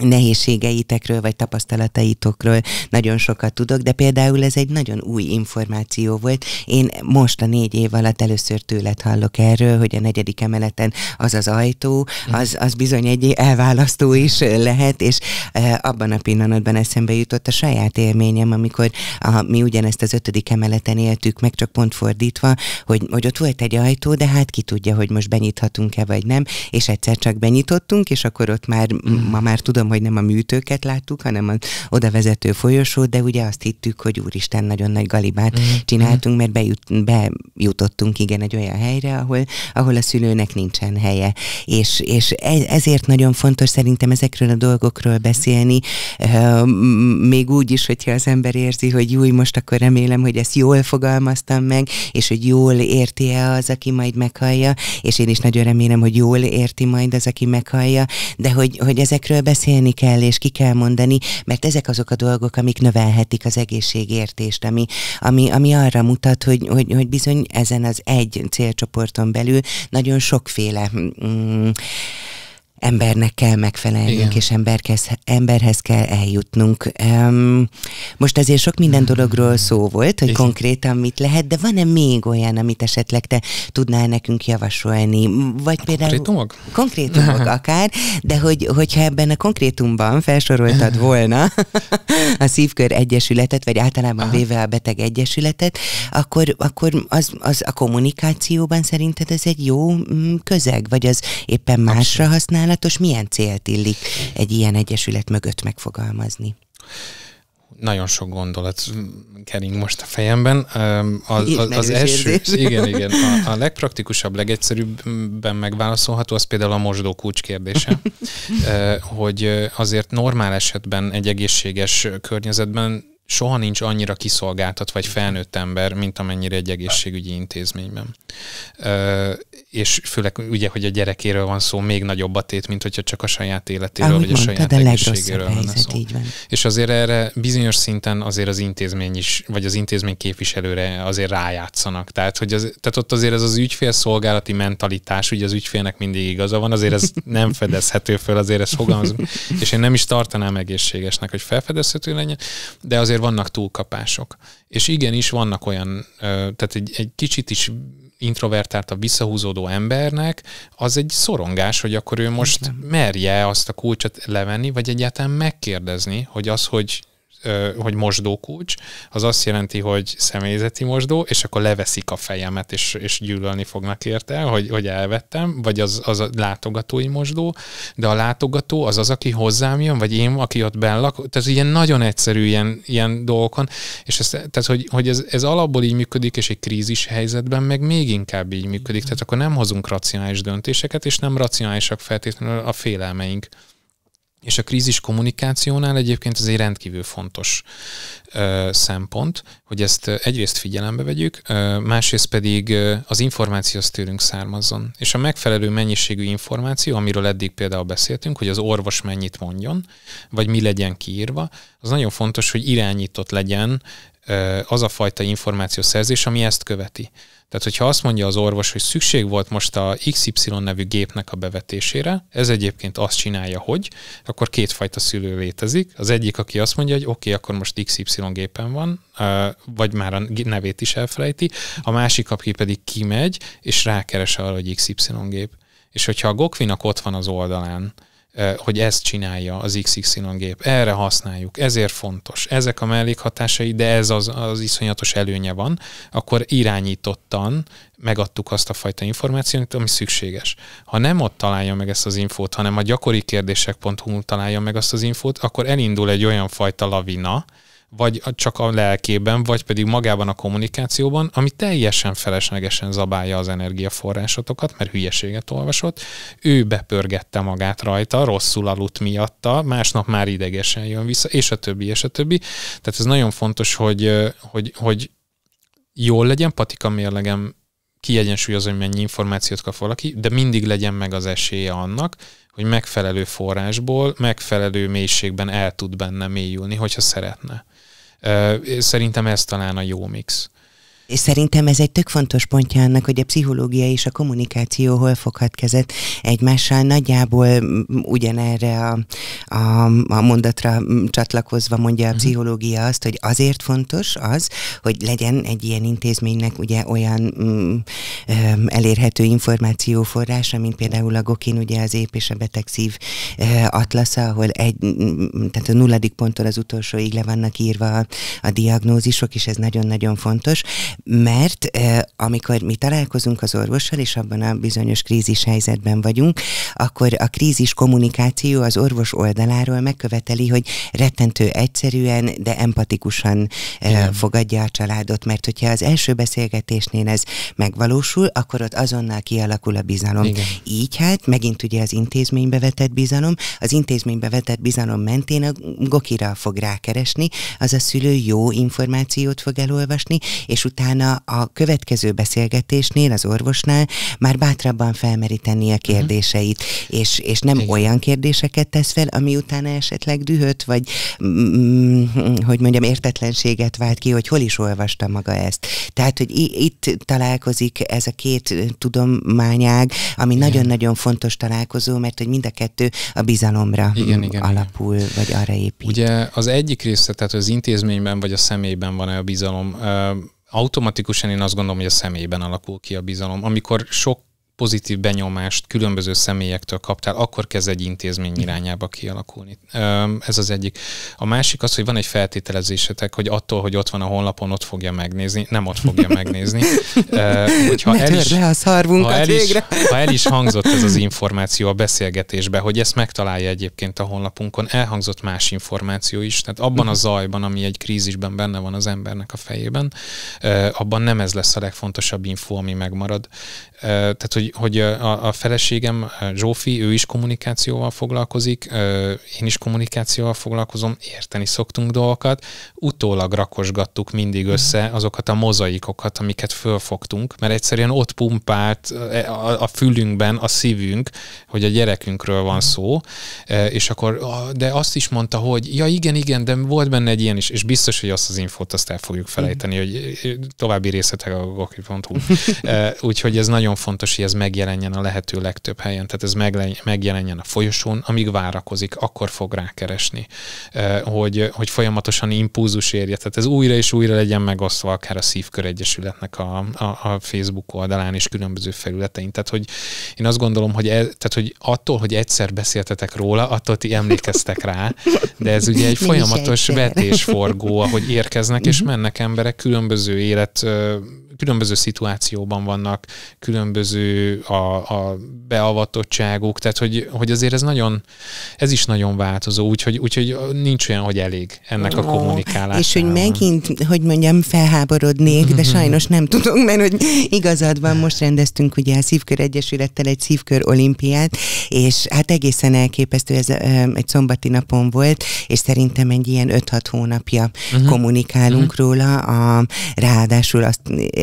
nehézségeitekről vagy tapasztalataitokról nagyon sokat tudok, de például ez egy nagyon új információ volt. Én most a négy év alatt először tőled hallok erről, hogy a negyedik emeleten az az ajtó, mhm. az, az bizony egy elválasztó is lehet, és e, abban a pillanatban eszembe jutott a saját élményem, amikor a, mi ugyanezt az ötödik emeleten éltük, meg csak pont fordítva, hogy, hogy ott volt egy ajtó, de hát ki tudja, hogy most benyithatunk-e vagy nem, és egyszer csak benyitottunk, és akkor ott már, ma már tudom, tudom, hogy nem a műtőket láttuk, hanem az oda vezető folyosót, de ugye azt hittük, hogy úristen, nagyon nagy galibát mm. csináltunk, mert bejut, bejutottunk igen egy olyan helyre, ahol, ahol a szülőnek nincsen helye. És, és e, ezért nagyon fontos szerintem ezekről a dolgokról beszélni, még úgy is, hogyha az ember érzi, hogy jó, most akkor remélem, hogy ezt jól fogalmaztam meg, és hogy jól érti-e az, aki majd meghallja, és én is nagyon remélem, hogy jól érti majd az, aki meghallja, de hogy, hogy ezekről beszélni beszélni kell, és ki kell mondani, mert ezek azok a dolgok, amik növelhetik az egészségértést, ami, ami, ami arra mutat, hogy, hogy, hogy bizony ezen az egy célcsoporton belül nagyon sokféle mm, embernek kell megfelelnünk, Igen. és emberkez, emberhez kell eljutnunk. Um, most azért sok minden mm. dologról szó volt, hogy Igen. konkrétan mit lehet, de van-e még olyan, amit esetleg te tudnál nekünk javasolni? Vagy például, konkrétumok? Konkrétumok [laughs] akár, de hogy, hogyha ebben a konkrétumban felsoroltad volna [laughs] a Szívkör Egyesületet, vagy általában Aha. véve a Beteg Egyesületet, akkor, akkor az, az a kommunikációban szerinted ez egy jó mm, közeg, vagy az éppen másra használ sajnálatos, milyen célt illik egy ilyen egyesület mögött megfogalmazni? nagyon sok gondolat kering most a fejemben. Az, az, az első, érzés. igen, igen, a, a legpraktikusabb, legegyszerűbben megválaszolható, az például a mosdó kulcs kérdése, [laughs] hogy azért normál esetben egy egészséges környezetben soha nincs annyira kiszolgáltat vagy felnőtt ember, mint amennyire egy egészségügyi intézményben. Ö, és főleg ugye, hogy a gyerekéről van szó, még nagyobb a tét, mint hogyha csak a saját életéről, Ahogy vagy mondta, a saját egészségéről van szó. Így van. És azért erre bizonyos szinten azért az intézmény is, vagy az intézmény képviselőre azért rájátszanak. Tehát, hogy az, tehát ott azért ez az ügyfélszolgálati mentalitás, ugye az ügyfélnek mindig igaza van, azért ez [laughs] nem fedezhető föl, azért ez fogalmazunk, és én nem is tartanám egészségesnek, hogy felfedezhető legyen, de azért azért vannak túlkapások. És igenis vannak olyan, tehát egy, egy kicsit is introvertált a visszahúzódó embernek, az egy szorongás, hogy akkor ő most merje azt a kulcsot levenni, vagy egyáltalán megkérdezni, hogy az, hogy hogy mosdókulcs, az azt jelenti, hogy személyzeti mosdó, és akkor leveszik a fejemet, és, és gyűlölni fognak érte, hogy, hogy elvettem, vagy az, az a látogatói mosdó, de a látogató az az, aki hozzám jön, vagy én, aki ott benn tehát ilyen nagyon egyszerű ilyen, ilyen dolgokon, és ez, tehát, hogy, hogy ez, ez alapból így működik, és egy krízis helyzetben meg még inkább így működik, tehát akkor nem hozunk racionális döntéseket, és nem racionálisak feltétlenül a félelmeink és a krízis kommunikációnál egyébként ez egy rendkívül fontos ö, szempont, hogy ezt egyrészt figyelembe vegyük, ö, másrészt pedig ö, az információ az tőlünk származzon. És a megfelelő mennyiségű információ, amiről eddig például beszéltünk, hogy az orvos mennyit mondjon, vagy mi legyen kiírva, az nagyon fontos, hogy irányított legyen az a fajta információszerzés, ami ezt követi. Tehát, hogyha azt mondja az orvos, hogy szükség volt most a XY nevű gépnek a bevetésére, ez egyébként azt csinálja, hogy, akkor kétfajta szülő létezik. Az egyik, aki azt mondja, hogy oké, okay, akkor most XY gépen van, vagy már a nevét is elfelejti, a másik, aki pedig kimegy, és rákeres arra, hogy XY gép. És hogyha a Gokvinak ott van az oldalán, Eh, hogy ezt csinálja az XY gép, erre használjuk, ezért fontos, ezek a mellékhatásai, de ez az, az iszonyatos előnye van, akkor irányítottan megadtuk azt a fajta információt, ami szükséges. Ha nem ott találja meg ezt az infót, hanem a gyakori kérdések.hu találja meg azt az infót, akkor elindul egy olyan fajta lavina, vagy csak a lelkében, vagy pedig magában a kommunikációban, ami teljesen feleslegesen zabálja az energiaforrásotokat, mert hülyeséget olvasott, ő bepörgette magát rajta, rosszul aludt miatta, másnap már idegesen jön vissza, és a többi, és a többi. Tehát ez nagyon fontos, hogy, hogy, hogy jól legyen patika mérlegem, kiegyensúlyozom, hogy mennyi információt kap valaki, de mindig legyen meg az esélye annak, hogy megfelelő forrásból, megfelelő mélységben el tud benne mélyülni, hogyha szeretne. Szerintem ez talán a jó mix. És szerintem ez egy tök fontos pontja annak, hogy a pszichológia és a kommunikáció hol foghat kezet egymással. Nagyjából ugyanerre a, a, a mondatra csatlakozva mondja a mhm. pszichológia azt, hogy azért fontos az, hogy legyen egy ilyen intézménynek ugye olyan mm, elérhető információforrása, mint például a Gokin, ugye az ép és a beteg szív atlasza, ahol egy, tehát a nulladik ponttól az utolsóig le vannak írva a, a diagnózisok, és ez nagyon-nagyon fontos mert eh, amikor mi találkozunk az orvossal, és abban a bizonyos krízis helyzetben vagyunk, akkor a krízis kommunikáció az orvos oldaláról megköveteli, hogy rettentő egyszerűen, de empatikusan eh, Igen. fogadja a családot, mert hogyha az első beszélgetésnél ez megvalósul, akkor ott azonnal kialakul a bizalom. Igen. Így hát megint ugye az intézménybe vetett bizalom, az intézménybe vetett bizalom mentén a gokira fog rákeresni, az a szülő jó információt fog elolvasni, és utána utána a következő beszélgetésnél az orvosnál már bátrabban felmeríteni a mhm. kérdéseit, uh-huh. és, és nem Igen. olyan kérdéseket tesz fel, ami utána esetleg dühöt, vagy mm, hogy mondjam, értetlenséget vált ki, hogy hol is olvasta maga ezt. Tehát, hogy itt találkozik ez a két tudományág, ami nagyon-nagyon fontos találkozó, mert hogy mind a kettő a bizalomra igen, igen, alapul, igen. vagy arra épít. Ugye az egyik része, tehát az intézményben vagy a személyben van-e a bizalom, automatikusan én azt gondolom, hogy a személyben alakul ki a bizalom. Amikor sok pozitív benyomást különböző személyektől kaptál, akkor kezd egy intézmény mhm. irányába kialakulni. Ez az egyik. A másik az, hogy van egy feltételezésetek, hogy attól, hogy ott van a honlapon, ott fogja megnézni. Nem ott fogja megnézni. [laughs] Hogyha ne el is, le a ha el, is, ha el is hangzott ez az információ a beszélgetésbe, hogy ezt megtalálja egyébként a honlapunkon, elhangzott más információ is. Tehát abban a mhm. zajban, ami egy krízisben benne van az embernek a fejében, abban nem ez lesz a legfontosabb info, ami megmarad. Tehát, hogy hogy, hogy a, a feleségem, Zsófi, ő is kommunikációval foglalkozik, én is kommunikációval foglalkozom, érteni szoktunk dolgokat, utólag rakosgattuk mindig össze mm. azokat a mozaikokat, amiket fölfogtunk, mert egyszerűen ott pumpált e, a, a fülünkben a szívünk, hogy a gyerekünkről van mm. szó, e, és akkor, de azt is mondta, hogy ja igen, igen, de volt benne egy ilyen is, és biztos, hogy azt az infót azt el fogjuk mm. felejteni, hogy további részletek a goki.hu. [laughs] E, úgyhogy ez nagyon fontos, hogy ez megjelenjen a lehető legtöbb helyen, tehát ez megjelenjen a folyosón, amíg várakozik, akkor fog rákeresni, hogy, hogy folyamatosan impulzus érje, tehát ez újra és újra legyen megosztva akár a Szívkör Egyesületnek a, a, a Facebook oldalán és különböző felületein. Tehát, hogy én azt gondolom, hogy, e, tehát, hogy attól, hogy egyszer beszéltetek róla, attól ti emlékeztek rá, de ez ugye egy folyamatos vetésforgó, ahogy érkeznek és mennek emberek különböző élet különböző szituációban vannak, különböző a, a beavatottságuk, tehát hogy, hogy azért ez nagyon, ez is nagyon változó, úgyhogy, úgyhogy nincs olyan, hogy elég ennek a kommunikálásnak És hogy megint, hogy mondjam, felháborodnék, de [laughs] sajnos nem tudom, mert hogy igazad van, most rendeztünk ugye a Szívkör Egyesülettel egy Szívkör olimpiát, és hát egészen elképesztő, ez egy szombati napon volt, és szerintem egy ilyen 5-6 hónapja uh-huh. kommunikálunk uh-huh. róla, a, ráadásul azt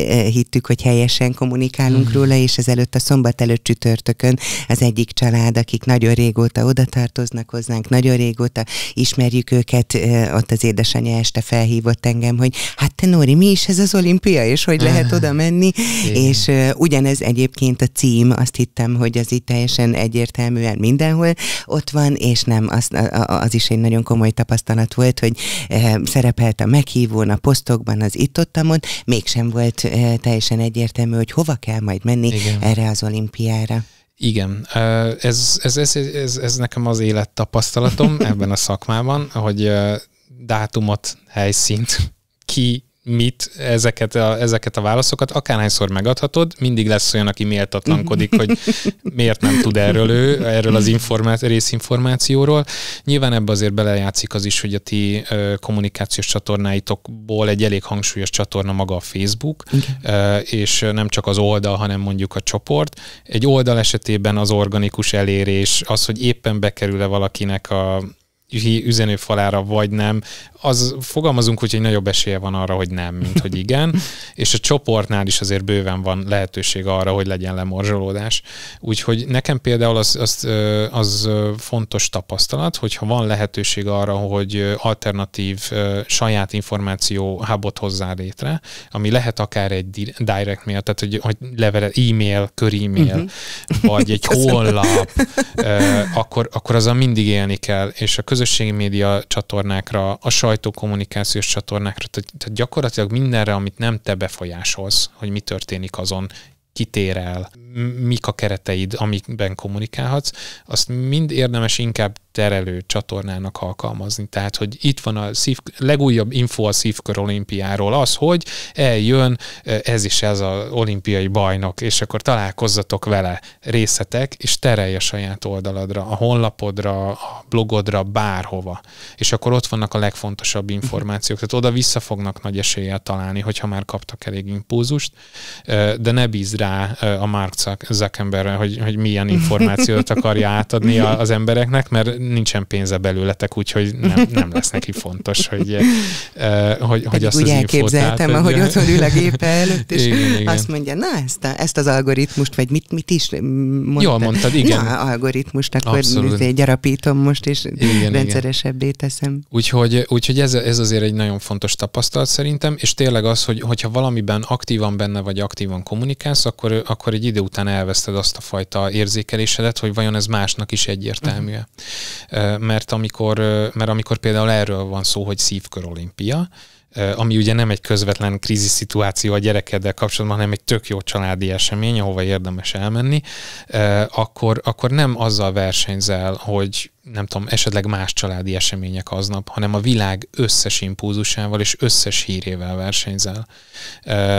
Eh, hittük, hogy helyesen kommunikálunk mm. róla, és ezelőtt a szombat előtt csütörtökön az egyik család, akik nagyon régóta oda tartoznak hozzánk, nagyon régóta ismerjük őket, eh, ott az édesanyja este felhívott engem, hogy hát te Nóri, mi is ez az olimpia, és hogy lehet oda [laughs] menni, és uh, ugyanez egyébként a cím, azt hittem, hogy az itt teljesen egyértelműen mindenhol ott van, és nem, az, az is egy nagyon komoly tapasztalat volt, hogy uh, szerepelt a meghívón, a posztokban, az itt-ottamon, mégsem volt teljesen egyértelmű, hogy hova kell majd menni Igen. erre az olimpiára. Igen, ez, ez, ez, ez, ez nekem az élettapasztalatom ebben a szakmában, hogy dátumot, helyszínt ki mit, ezeket a, ezeket a válaszokat akárhányszor megadhatod, mindig lesz olyan, aki méltatlankodik, hogy miért nem tud erről ő, erről az informá- részinformációról. Nyilván ebbe azért belejátszik az is, hogy a ti ö, kommunikációs csatornáitokból egy elég hangsúlyos csatorna maga a Facebook, okay. ö, és nem csak az oldal, hanem mondjuk a csoport. Egy oldal esetében az organikus elérés, az, hogy éppen bekerül-e valakinek a üzenőfalára, vagy nem, az fogalmazunk hogy hogy nagyobb esélye van arra, hogy nem, mint hogy igen, [laughs] és a csoportnál is azért bőven van lehetőség arra, hogy legyen lemorzsolódás. Úgyhogy nekem például az, az, az fontos tapasztalat, hogyha van lehetőség arra, hogy alternatív saját információ hábot hozzá létre, ami lehet akár egy direct mail, tehát hogy, hogy levele, e-mail, körímail, uh-huh. Mhm. vagy egy [laughs] honlap, akkor, akkor a mindig élni kell, és a közös közösségi média csatornákra, a sajtókommunikációs csatornákra, tehát, tehát gyakorlatilag mindenre, amit nem te befolyásolsz, hogy mi történik azon, kitér el, mik a kereteid, amikben kommunikálhatsz, azt mind érdemes inkább terelő csatornának alkalmazni. Tehát, hogy itt van a szív, legújabb info a szívkör olimpiáról az, hogy eljön eh, ez is ez az olimpiai bajnok, és akkor találkozzatok vele részletek, és terelj a saját oldaladra, a honlapodra, a blogodra, bárhova. És akkor ott vannak a legfontosabb mhm. információk. Tehát oda-vissza fognak nagy eséllyel találni, hogyha már kaptak elég impulzust, eh, de ne bízd rá eh, a Mark Zuckerberg, hogy, hogy milyen [laughs] információt akarja átadni az embereknek, mert nincsen pénze belőletek, úgyhogy nem, nem lesz neki fontos, hogy, eh, eh, hogy, hogy azt úgy az elképzeltem, infót ahogy otthon ül a gépe előtt, és igen, igen. azt mondja, na ezt, a, ezt az algoritmust, vagy mit, mit is mm, mondtad? Jól mondtad, igen. Na, algoritmust, akkor egy gyarapítom most, és igen, rendszeresebbé igen. teszem. Úgyhogy, úgyhogy ez, ez azért egy nagyon fontos tapasztalat szerintem, és tényleg az, hogy, hogyha valamiben aktívan benne vagy, aktívan kommunikálsz, akkor, akkor egy idő után elveszted azt a fajta érzékelésedet, hogy vajon ez másnak is egyértelmű. Uh-huh. Mhm mert amikor, mert amikor például erről van szó, hogy szívkör olimpia, ami ugye nem egy közvetlen krízis szituáció a gyerekeddel kapcsolatban, hanem egy tök jó családi esemény, ahova érdemes elmenni, akkor, akkor nem azzal versenyzel, hogy nem tudom, esetleg más családi események aznap, hanem a világ összes impulzusával és összes hírével versenyzel.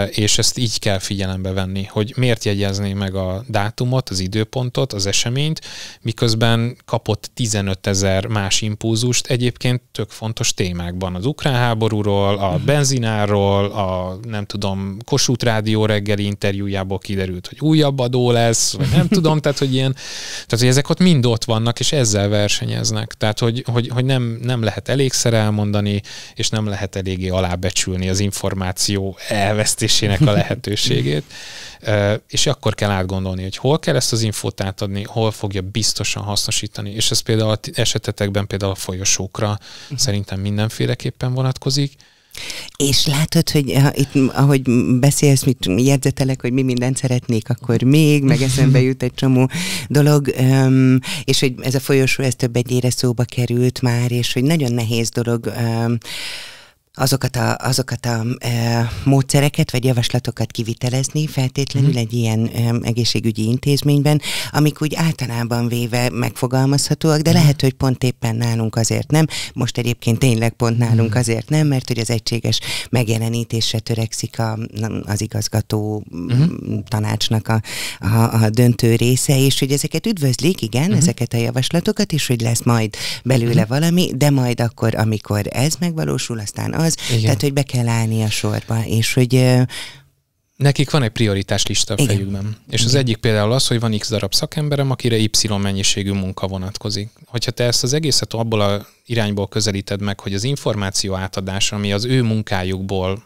És ezt így kell figyelembe venni, hogy miért jegyezni meg a dátumot, az időpontot, az eseményt, miközben kapott 15 ezer más impulzust egyébként tök fontos témákban, az ukrán háborúról, a benzináról, a nem tudom, Kossuth Rádió reggeli interjújából kiderült, hogy újabb adó lesz, vagy nem [laughs] tudom, tehát hogy ilyen, tehát hogy ezek ott mind ott vannak, és ezzel versenyeznek. Tehát, hogy, hogy, hogy nem, nem lehet elégszer elmondani, és nem lehet eléggé alábecsülni az információ elvesztésének a lehetőségét. [laughs] és akkor kell átgondolni, hogy hol kell ezt az infót átadni, hol fogja biztosan hasznosítani. És ez például esetetekben például a folyosókra mhm. szerintem mindenféleképpen vonatkozik. És látod, hogy ha itt, ahogy beszélsz, mit jegyzetelek, hogy mi mindent szeretnék, akkor még, meg eszembe jut egy csomó dolog, um, és hogy ez a folyosó, ez több egyére szóba került már, és hogy nagyon nehéz dolog um, azokat a, azokat a e, módszereket vagy javaslatokat kivitelezni feltétlenül mhm. egy ilyen e, egészségügyi intézményben, amik úgy általában véve megfogalmazhatóak, de mhm. lehet, hogy pont éppen nálunk azért nem. Most egyébként tényleg pont nálunk mhm. azért nem, mert hogy az egységes megjelenítésre törekszik a, az igazgató tanácsnak a, a, a döntő része, és hogy ezeket üdvözlik, igen, ezeket a javaslatokat, és hogy lesz majd belőle valami, de majd akkor, amikor ez megvalósul, aztán az, Igen. tehát hogy be kell állni a sorba, és hogy Nekik van egy prioritás lista a Igen. fejükben. És Igen. az egyik például az, hogy van x darab szakemberem, akire y mennyiségű munka vonatkozik. Hogyha te ezt az egészet abból a irányból közelíted meg, hogy az információ átadás, ami az ő munkájukból,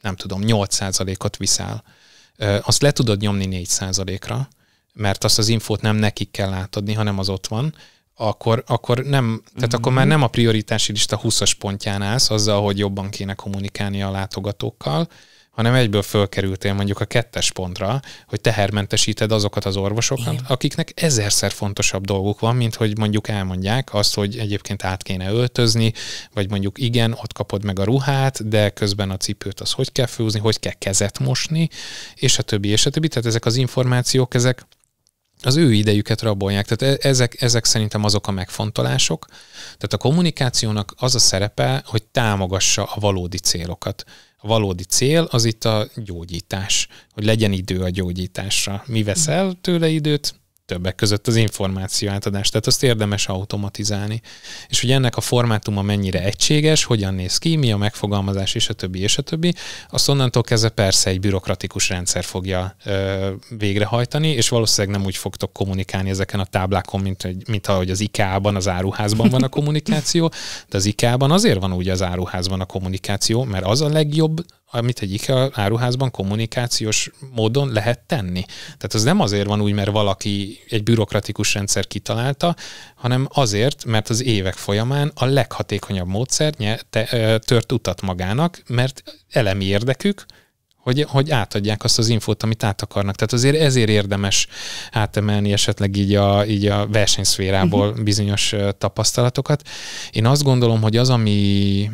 nem tudom, 8%-ot viszel, azt le tudod nyomni 4%-ra, mert azt az infót nem nekik kell átadni, hanem az ott van, akkor, akkor nem, tehát akkor már mhm. nem a prioritási lista 20-as pontján állsz azzal, hogy jobban kéne kommunikálni a látogatókkal, hanem egyből fölkerültél mondjuk a kettes pontra, hogy tehermentesíted azokat az orvosokat, Igen. akiknek ezerszer fontosabb dolguk van, mint hogy mondjuk elmondják azt, hogy egyébként át kéne öltözni, vagy mondjuk igen, ott kapod meg a ruhát, de közben a cipőt az hogy kell főzni, hogy kell kezet mosni, és a többi, és a többi. Tehát ezek az információk, ezek az ő idejüket rabolják. Tehát e- ezek, ezek szerintem azok a megfontolások. Tehát a kommunikációnak az a szerepe, hogy támogassa a valódi célokat. A valódi cél az itt a gyógyítás, hogy legyen idő a gyógyításra. Mi veszel mhm. tőle időt, többek között az információ átadás, tehát azt érdemes automatizálni. És hogy ennek a formátuma mennyire egységes, hogyan néz ki, mi a megfogalmazás, és a többi, és a többi, azt onnantól kezdve persze egy bürokratikus rendszer fogja ö, végrehajtani, és valószínűleg nem úgy fogtok kommunikálni ezeken a táblákon, mint, mint, ahogy az IKEA-ban, az áruházban van a kommunikáció, de az IKEA-ban azért van úgy az áruházban a kommunikáció, mert az a legjobb amit egy a áruházban kommunikációs módon lehet tenni. Tehát az nem azért van úgy, mert valaki egy bürokratikus rendszer kitalálta, hanem azért, mert az évek folyamán a leghatékonyabb módszer tört utat magának, mert elemi érdekük, hogy, hogy átadják azt az infót, amit át akarnak. Tehát azért ezért érdemes átemelni esetleg így a, így a versenyszférából mhm. bizonyos tapasztalatokat. Én azt gondolom, hogy az, ami,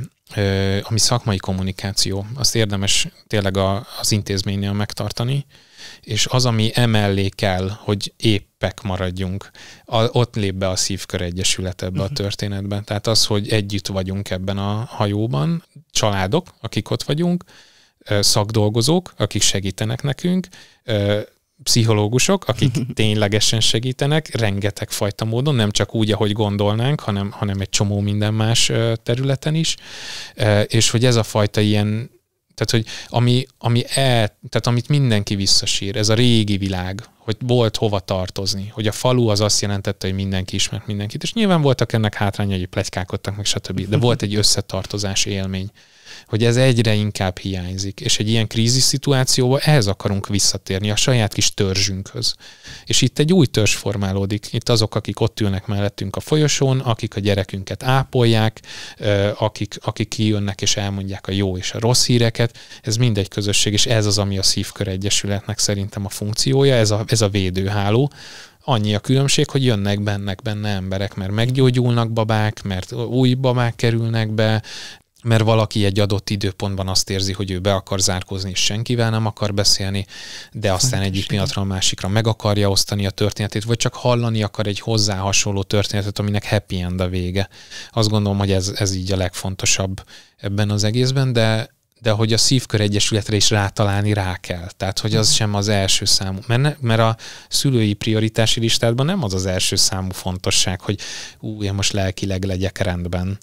ami szakmai kommunikáció, azt érdemes tényleg a, az intézménynél megtartani, és az, ami emellé kell, hogy éppek maradjunk, a, ott lép be a szívkör egyesület ebbe uh-huh. a mhm. történetbe. Tehát az, hogy együtt vagyunk ebben a hajóban, családok, akik ott vagyunk, szakdolgozók, akik segítenek nekünk, pszichológusok, akik [laughs] ténylegesen segítenek, rengeteg fajta módon, nem csak úgy, ahogy gondolnánk, hanem, hanem egy csomó minden más területen is, és hogy ez a fajta ilyen tehát, hogy ami, ami el, tehát amit mindenki visszasír, ez a régi világ, hogy volt hova tartozni, hogy a falu az azt jelentette, hogy mindenki ismert mindenkit, és nyilván voltak ennek hátrányai, hogy plegykákodtak meg stb. De volt egy [laughs] összetartozás élmény hogy ez egyre inkább hiányzik, és egy ilyen krízis szituációban ehhez akarunk visszatérni, a saját kis törzsünkhöz. És itt egy új törzs formálódik, itt azok, akik ott ülnek mellettünk a folyosón, akik a gyerekünket ápolják, akik, akik kijönnek és elmondják a jó és a rossz híreket, ez mind egy közösség, és ez az, ami a Szívkör Egyesületnek szerintem a funkciója, ez a, ez a védőháló, annyi a különbség, hogy jönnek bennek benne emberek, mert meggyógyulnak babák, mert új babák kerülnek be, mert valaki egy adott időpontban azt érzi, hogy ő be akar zárkózni, és senkivel nem akar beszélni, de aztán hát, egyik pillanatra a másikra meg akarja osztani a történetét, vagy csak hallani akar egy hozzá hasonló történetet, aminek happy end a vége. Azt gondolom, hogy ez, ez így a legfontosabb ebben az egészben, de de hogy a Szívkör Egyesületre is rátalálni rá kell. Tehát, hogy az mhm. sem az első számú. Mert, ne, mert a szülői prioritási listádban nem az az első számú fontosság, hogy ú, én most lelkileg legyek rendben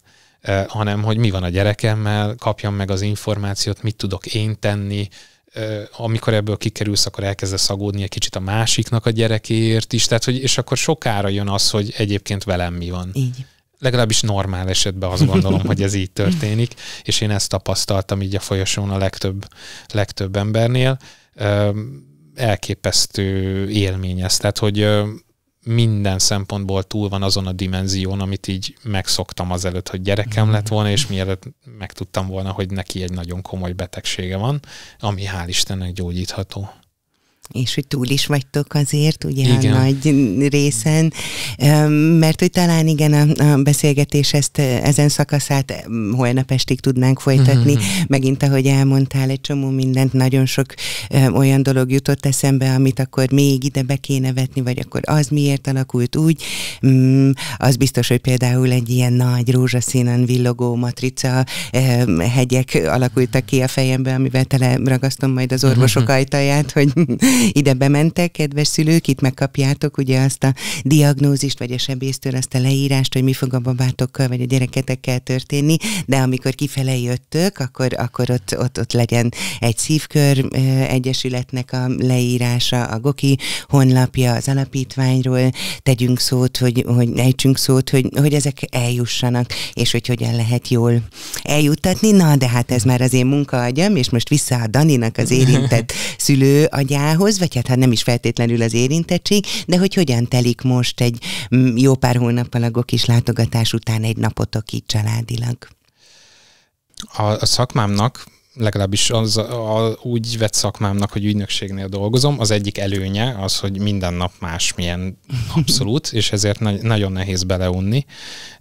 hanem hogy mi van a gyerekemmel, kapjam meg az információt, mit tudok én tenni, amikor ebből kikerülsz, akkor elkezdesz szagódni egy kicsit a másiknak a gyerekéért is, tehát hogy, és akkor sokára jön az, hogy egyébként velem mi van. Így. Legalábbis normál esetben azt gondolom, hogy ez így történik, és én ezt tapasztaltam így a folyosón a legtöbb, legtöbb embernél. Elképesztő élmény ez, tehát hogy minden szempontból túl van azon a dimenzión, amit így megszoktam azelőtt, hogy gyerekem lett mhm. volna, és mielőtt megtudtam volna, hogy neki egy nagyon komoly betegsége van, ami hál' Istennek gyógyítható és hogy túl is vagytok azért, ugye igen. a nagy részen, mert hogy talán igen, a, beszélgetés ezt, ezen szakaszát holnap estig tudnánk folytatni. Uh-huh. Megint, ahogy elmondtál, egy csomó mindent, nagyon sok olyan dolog jutott eszembe, amit akkor még ide be kéne vetni, vagy akkor az miért alakult úgy. Mm, az biztos, hogy például egy ilyen nagy rózsaszínen villogó matrica hegyek alakultak ki a fejembe, amivel tele ragasztom majd az orvosok uh-huh. ajtaját, hogy ide bementek, kedves szülők, itt megkapjátok ugye azt a diagnózist, vagy a sebésztől azt a leírást, hogy mi fog a babátokkal, vagy a gyereketekkel történni, de amikor kifele jöttök, akkor, akkor ott, ott, ott legyen egy szívkör egyesületnek a leírása, a Goki honlapja, az alapítványról tegyünk szót, hogy, hogy ejtsünk szót, hogy, hogy ezek eljussanak, és hogy hogyan lehet jól eljuttatni. Na, de hát ez már az én munkaagyam, és most vissza a Daninak az érintett [laughs] szülő agyához, magához, vagy hát, hát nem is feltétlenül az érintettség, de hogy hogyan telik most egy mm, jó pár hónappal a kis látogatás után egy napotok így családilag? A, a szakmámnak legalábbis az, a, úgy vett szakmámnak, hogy ügynökségnél dolgozom, az egyik előnye az, hogy minden nap másmilyen [laughs] abszolút, és ezért na- nagyon nehéz beleunni,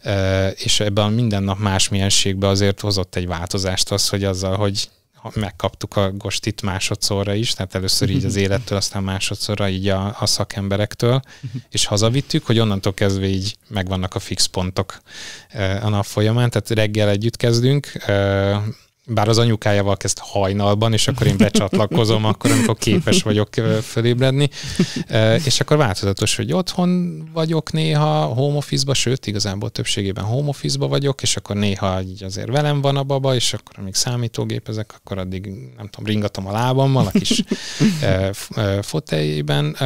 e, és ebben a minden nap másmilyenségben azért hozott egy változást az, hogy azzal, hogy megkaptuk a gostit másodszorra is, tehát először így az [laughs] élettől, aztán másodszorra így a, a szakemberektől, [laughs] és hazavittük, hogy onnantól kezdve így megvannak a fix pontok eh, a nap folyamán, tehát reggel együtt kezdünk, eh, bár az anyukájával kezd hajnalban, és akkor én becsatlakozom [laughs] akkor, amikor képes vagyok fölébredni. És akkor változatos, hogy otthon vagyok néha home office-ba, sőt, igazából többségében home office-ba vagyok, és akkor néha így azért velem van a baba, és akkor amíg számítógépezek, akkor addig, nem tudom, ringatom a lábammal a kis foteljében,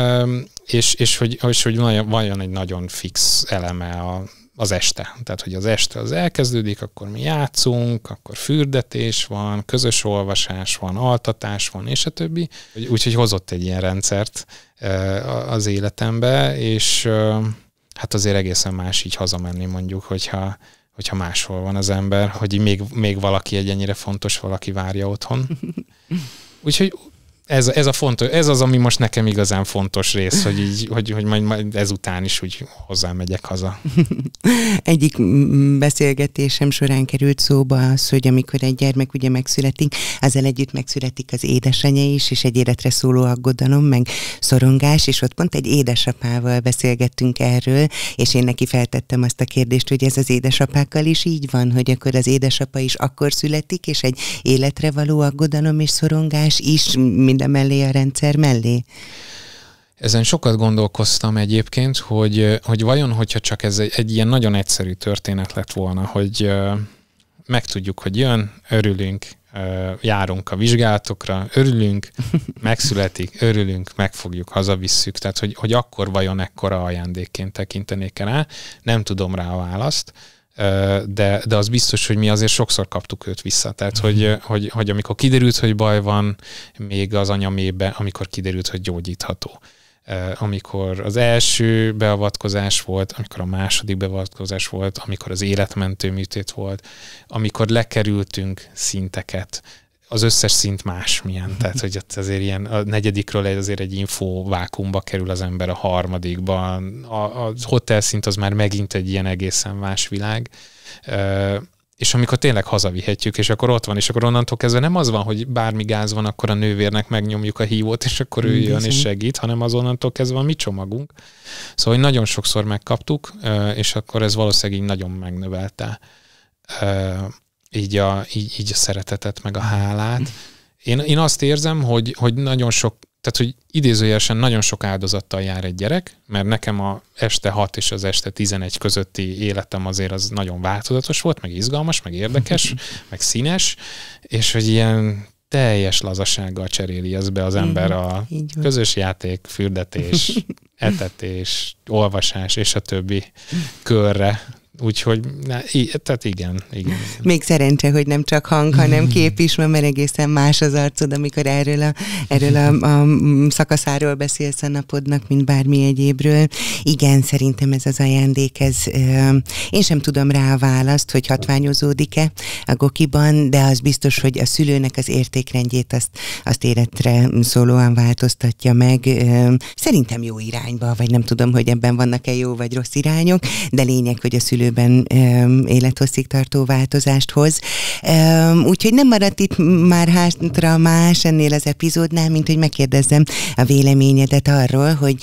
és, és hogy, és hogy van, van egy nagyon fix eleme a az este. Tehát, hogy az este az elkezdődik, akkor mi játszunk, akkor fürdetés van, közös olvasás van, altatás van, és a többi. Úgyhogy hozott egy ilyen rendszert az életembe, és hát azért egészen más így hazamenni mondjuk, hogyha, hogyha máshol van az ember, hogy még, még valaki egy ennyire fontos valaki várja otthon. [laughs] Úgyhogy ez, ez, a fontos, ez az, ami most nekem igazán fontos rész, hogy, így, hogy, hogy majd, majd ezután is úgy hozzámegyek haza. [laughs] Egyik beszélgetésem során került szóba az, hogy amikor egy gyermek ugye megszületik, ezzel együtt megszületik az édesanyja is, és egy életre szóló aggodalom, meg szorongás, és ott pont egy édesapával beszélgettünk erről, és én neki feltettem azt a kérdést, hogy ez az édesapákkal is így van, hogy akkor az édesapa is akkor születik, és egy életre való aggodalom és szorongás is, minden mellé a rendszer mellé? Ezen sokat gondolkoztam egyébként, hogy, hogy vajon, hogyha csak ez egy, egy ilyen nagyon egyszerű történet lett volna, hogy megtudjuk, hogy jön, örülünk, járunk a vizsgálatokra, örülünk, [laughs] megszületik, örülünk, megfogjuk, hazavisszük. Tehát, hogy, hogy akkor vajon ekkora ajándékként tekintenék rá, nem tudom rá a választ de, de az biztos, hogy mi azért sokszor kaptuk őt vissza. Tehát, mm-hmm. hogy, mhm. hogy, hogy amikor kiderült, hogy baj van, még az anyamébe, amikor kiderült, hogy gyógyítható amikor az első beavatkozás volt, amikor a második beavatkozás volt, amikor az életmentő műtét volt, amikor lekerültünk szinteket, az összes szint milyen. tehát hogy ott azért ilyen a negyedikről azért egy info vákumba kerül az ember a harmadikban. A, a hotel szint az már megint egy ilyen egészen más világ. E, és amikor tényleg hazavihetjük, és akkor ott van, és akkor onnantól kezdve nem az van, hogy bármi gáz van, akkor a nővérnek megnyomjuk a hívót, és akkor ő jön és segít, hanem az onnantól kezdve van mi csomagunk. Szóval hogy nagyon sokszor megkaptuk, és akkor ez valószínűleg így nagyon megnövelte így a, így, így a szeretetet, meg a hálát. Én, én azt érzem, hogy, hogy nagyon sok, tehát hogy idézőjelesen nagyon sok áldozattal jár egy gyerek, mert nekem a este 6 és az este 11 közötti életem azért az nagyon változatos volt, meg izgalmas, meg érdekes, [laughs] meg színes, és hogy ilyen teljes lazasággal cseréli ez be az ember a közös játék, fürdetés, [laughs] etetés, olvasás és a többi körre Úgyhogy, na, í- tehát igen, igen. Még szerencse, hogy nem csak hang, hanem [laughs] kép is mert egészen más az arcod, amikor erről a, erről a, a mm, szakaszáról beszélsz a napodnak, mint bármi egyébről. Igen, szerintem ez az ajándék, ez ö, én sem tudom rá a választ, hogy hatványozódik-e a gokiban, de az biztos, hogy a szülőnek az értékrendjét azt, azt életre szólóan változtatja meg. Ö, szerintem jó irányba, vagy nem tudom, hogy ebben vannak-e jó vagy rossz irányok, de lényeg, hogy a szülő időben élethosszígtartó változást hoz. Úgyhogy nem maradt itt már hátra más ennél az epizódnál, mint hogy megkérdezzem a véleményedet arról, hogy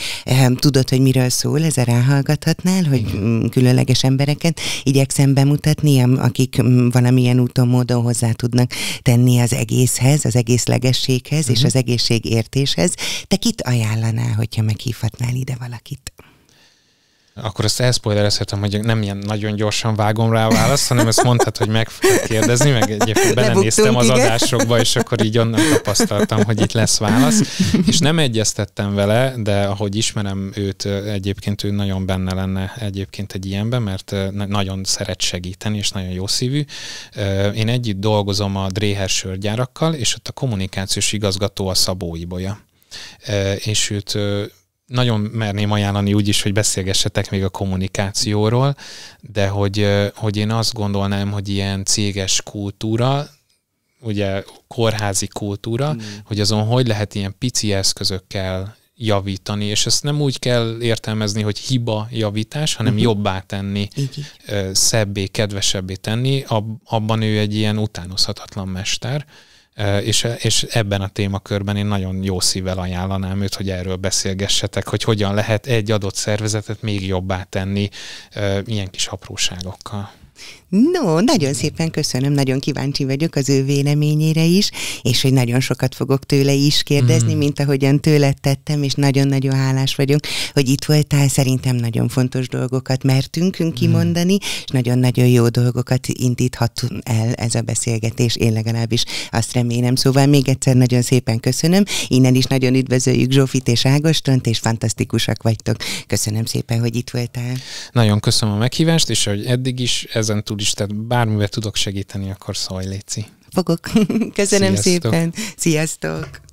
tudod, hogy miről szól, ez a ráhallgathatnál, hogy mm, különleges embereket igyekszem bemutatni, akik mm, valamilyen úton, módon hozzá tudnak tenni az egészhez, az legességhez uh-huh. és mhm. az egészségértéshez. Te kit ajánlanál, hogyha meghívhatnál ide valakit? Akkor azt elszpoilerezhetem, hogy nem ilyen nagyon gyorsan vágom rá a választ, hanem ezt mondhat, hogy meg fogok kérdezni, meg egyébként belenéztem az adásokba, és akkor így onnan tapasztaltam, hogy itt lesz válasz. És nem egyeztettem vele, de ahogy ismerem őt, egyébként ő nagyon benne lenne egyébként egy ilyenben, mert nagyon szeret segíteni, és nagyon jó szívű. Én együtt dolgozom a Dréher sörgyárakkal, és ott a kommunikációs igazgató a Szabó Ibolya és őt nagyon merném ajánlani úgy is, hogy beszélgessetek még a kommunikációról, de hogy, hogy én azt gondolnám, hogy ilyen céges kultúra, ugye kórházi kultúra, mm. hogy azon hogy lehet ilyen pici eszközökkel javítani, és ezt nem úgy kell értelmezni, hogy hiba javítás, hanem mm-hmm. jobbá tenni, uh-huh. szebbé, kedvesebbé tenni, abban ő egy ilyen utánozhatatlan mester és, és ebben a témakörben én nagyon jó szívvel ajánlanám őt, hogy erről beszélgessetek, hogy hogyan lehet egy adott szervezetet még jobbá tenni ilyen kis apróságokkal. No, nagyon szépen köszönöm, nagyon kíváncsi vagyok az ő véleményére is, és hogy nagyon sokat fogok tőle is kérdezni, mm. mint ahogyan tőle tettem, és nagyon-nagyon hálás vagyok, hogy itt voltál. Szerintem nagyon fontos dolgokat mertünk hmm. kimondani, mm. és nagyon-nagyon jó dolgokat indíthat el ez a beszélgetés, én legalábbis azt remélem. Szóval még egyszer nagyon szépen köszönöm, innen is nagyon üdvözöljük Zsófit és Ágostont, és fantasztikusak vagytok. Köszönöm szépen, hogy itt voltál. Nagyon köszönöm a meghívást, és hogy eddig is ezen tud Úristen, bármivel tudok segíteni, akkor szólj, Léci. Fogok. [laughs] Köszönöm Sziasztok. szépen. Sziasztok.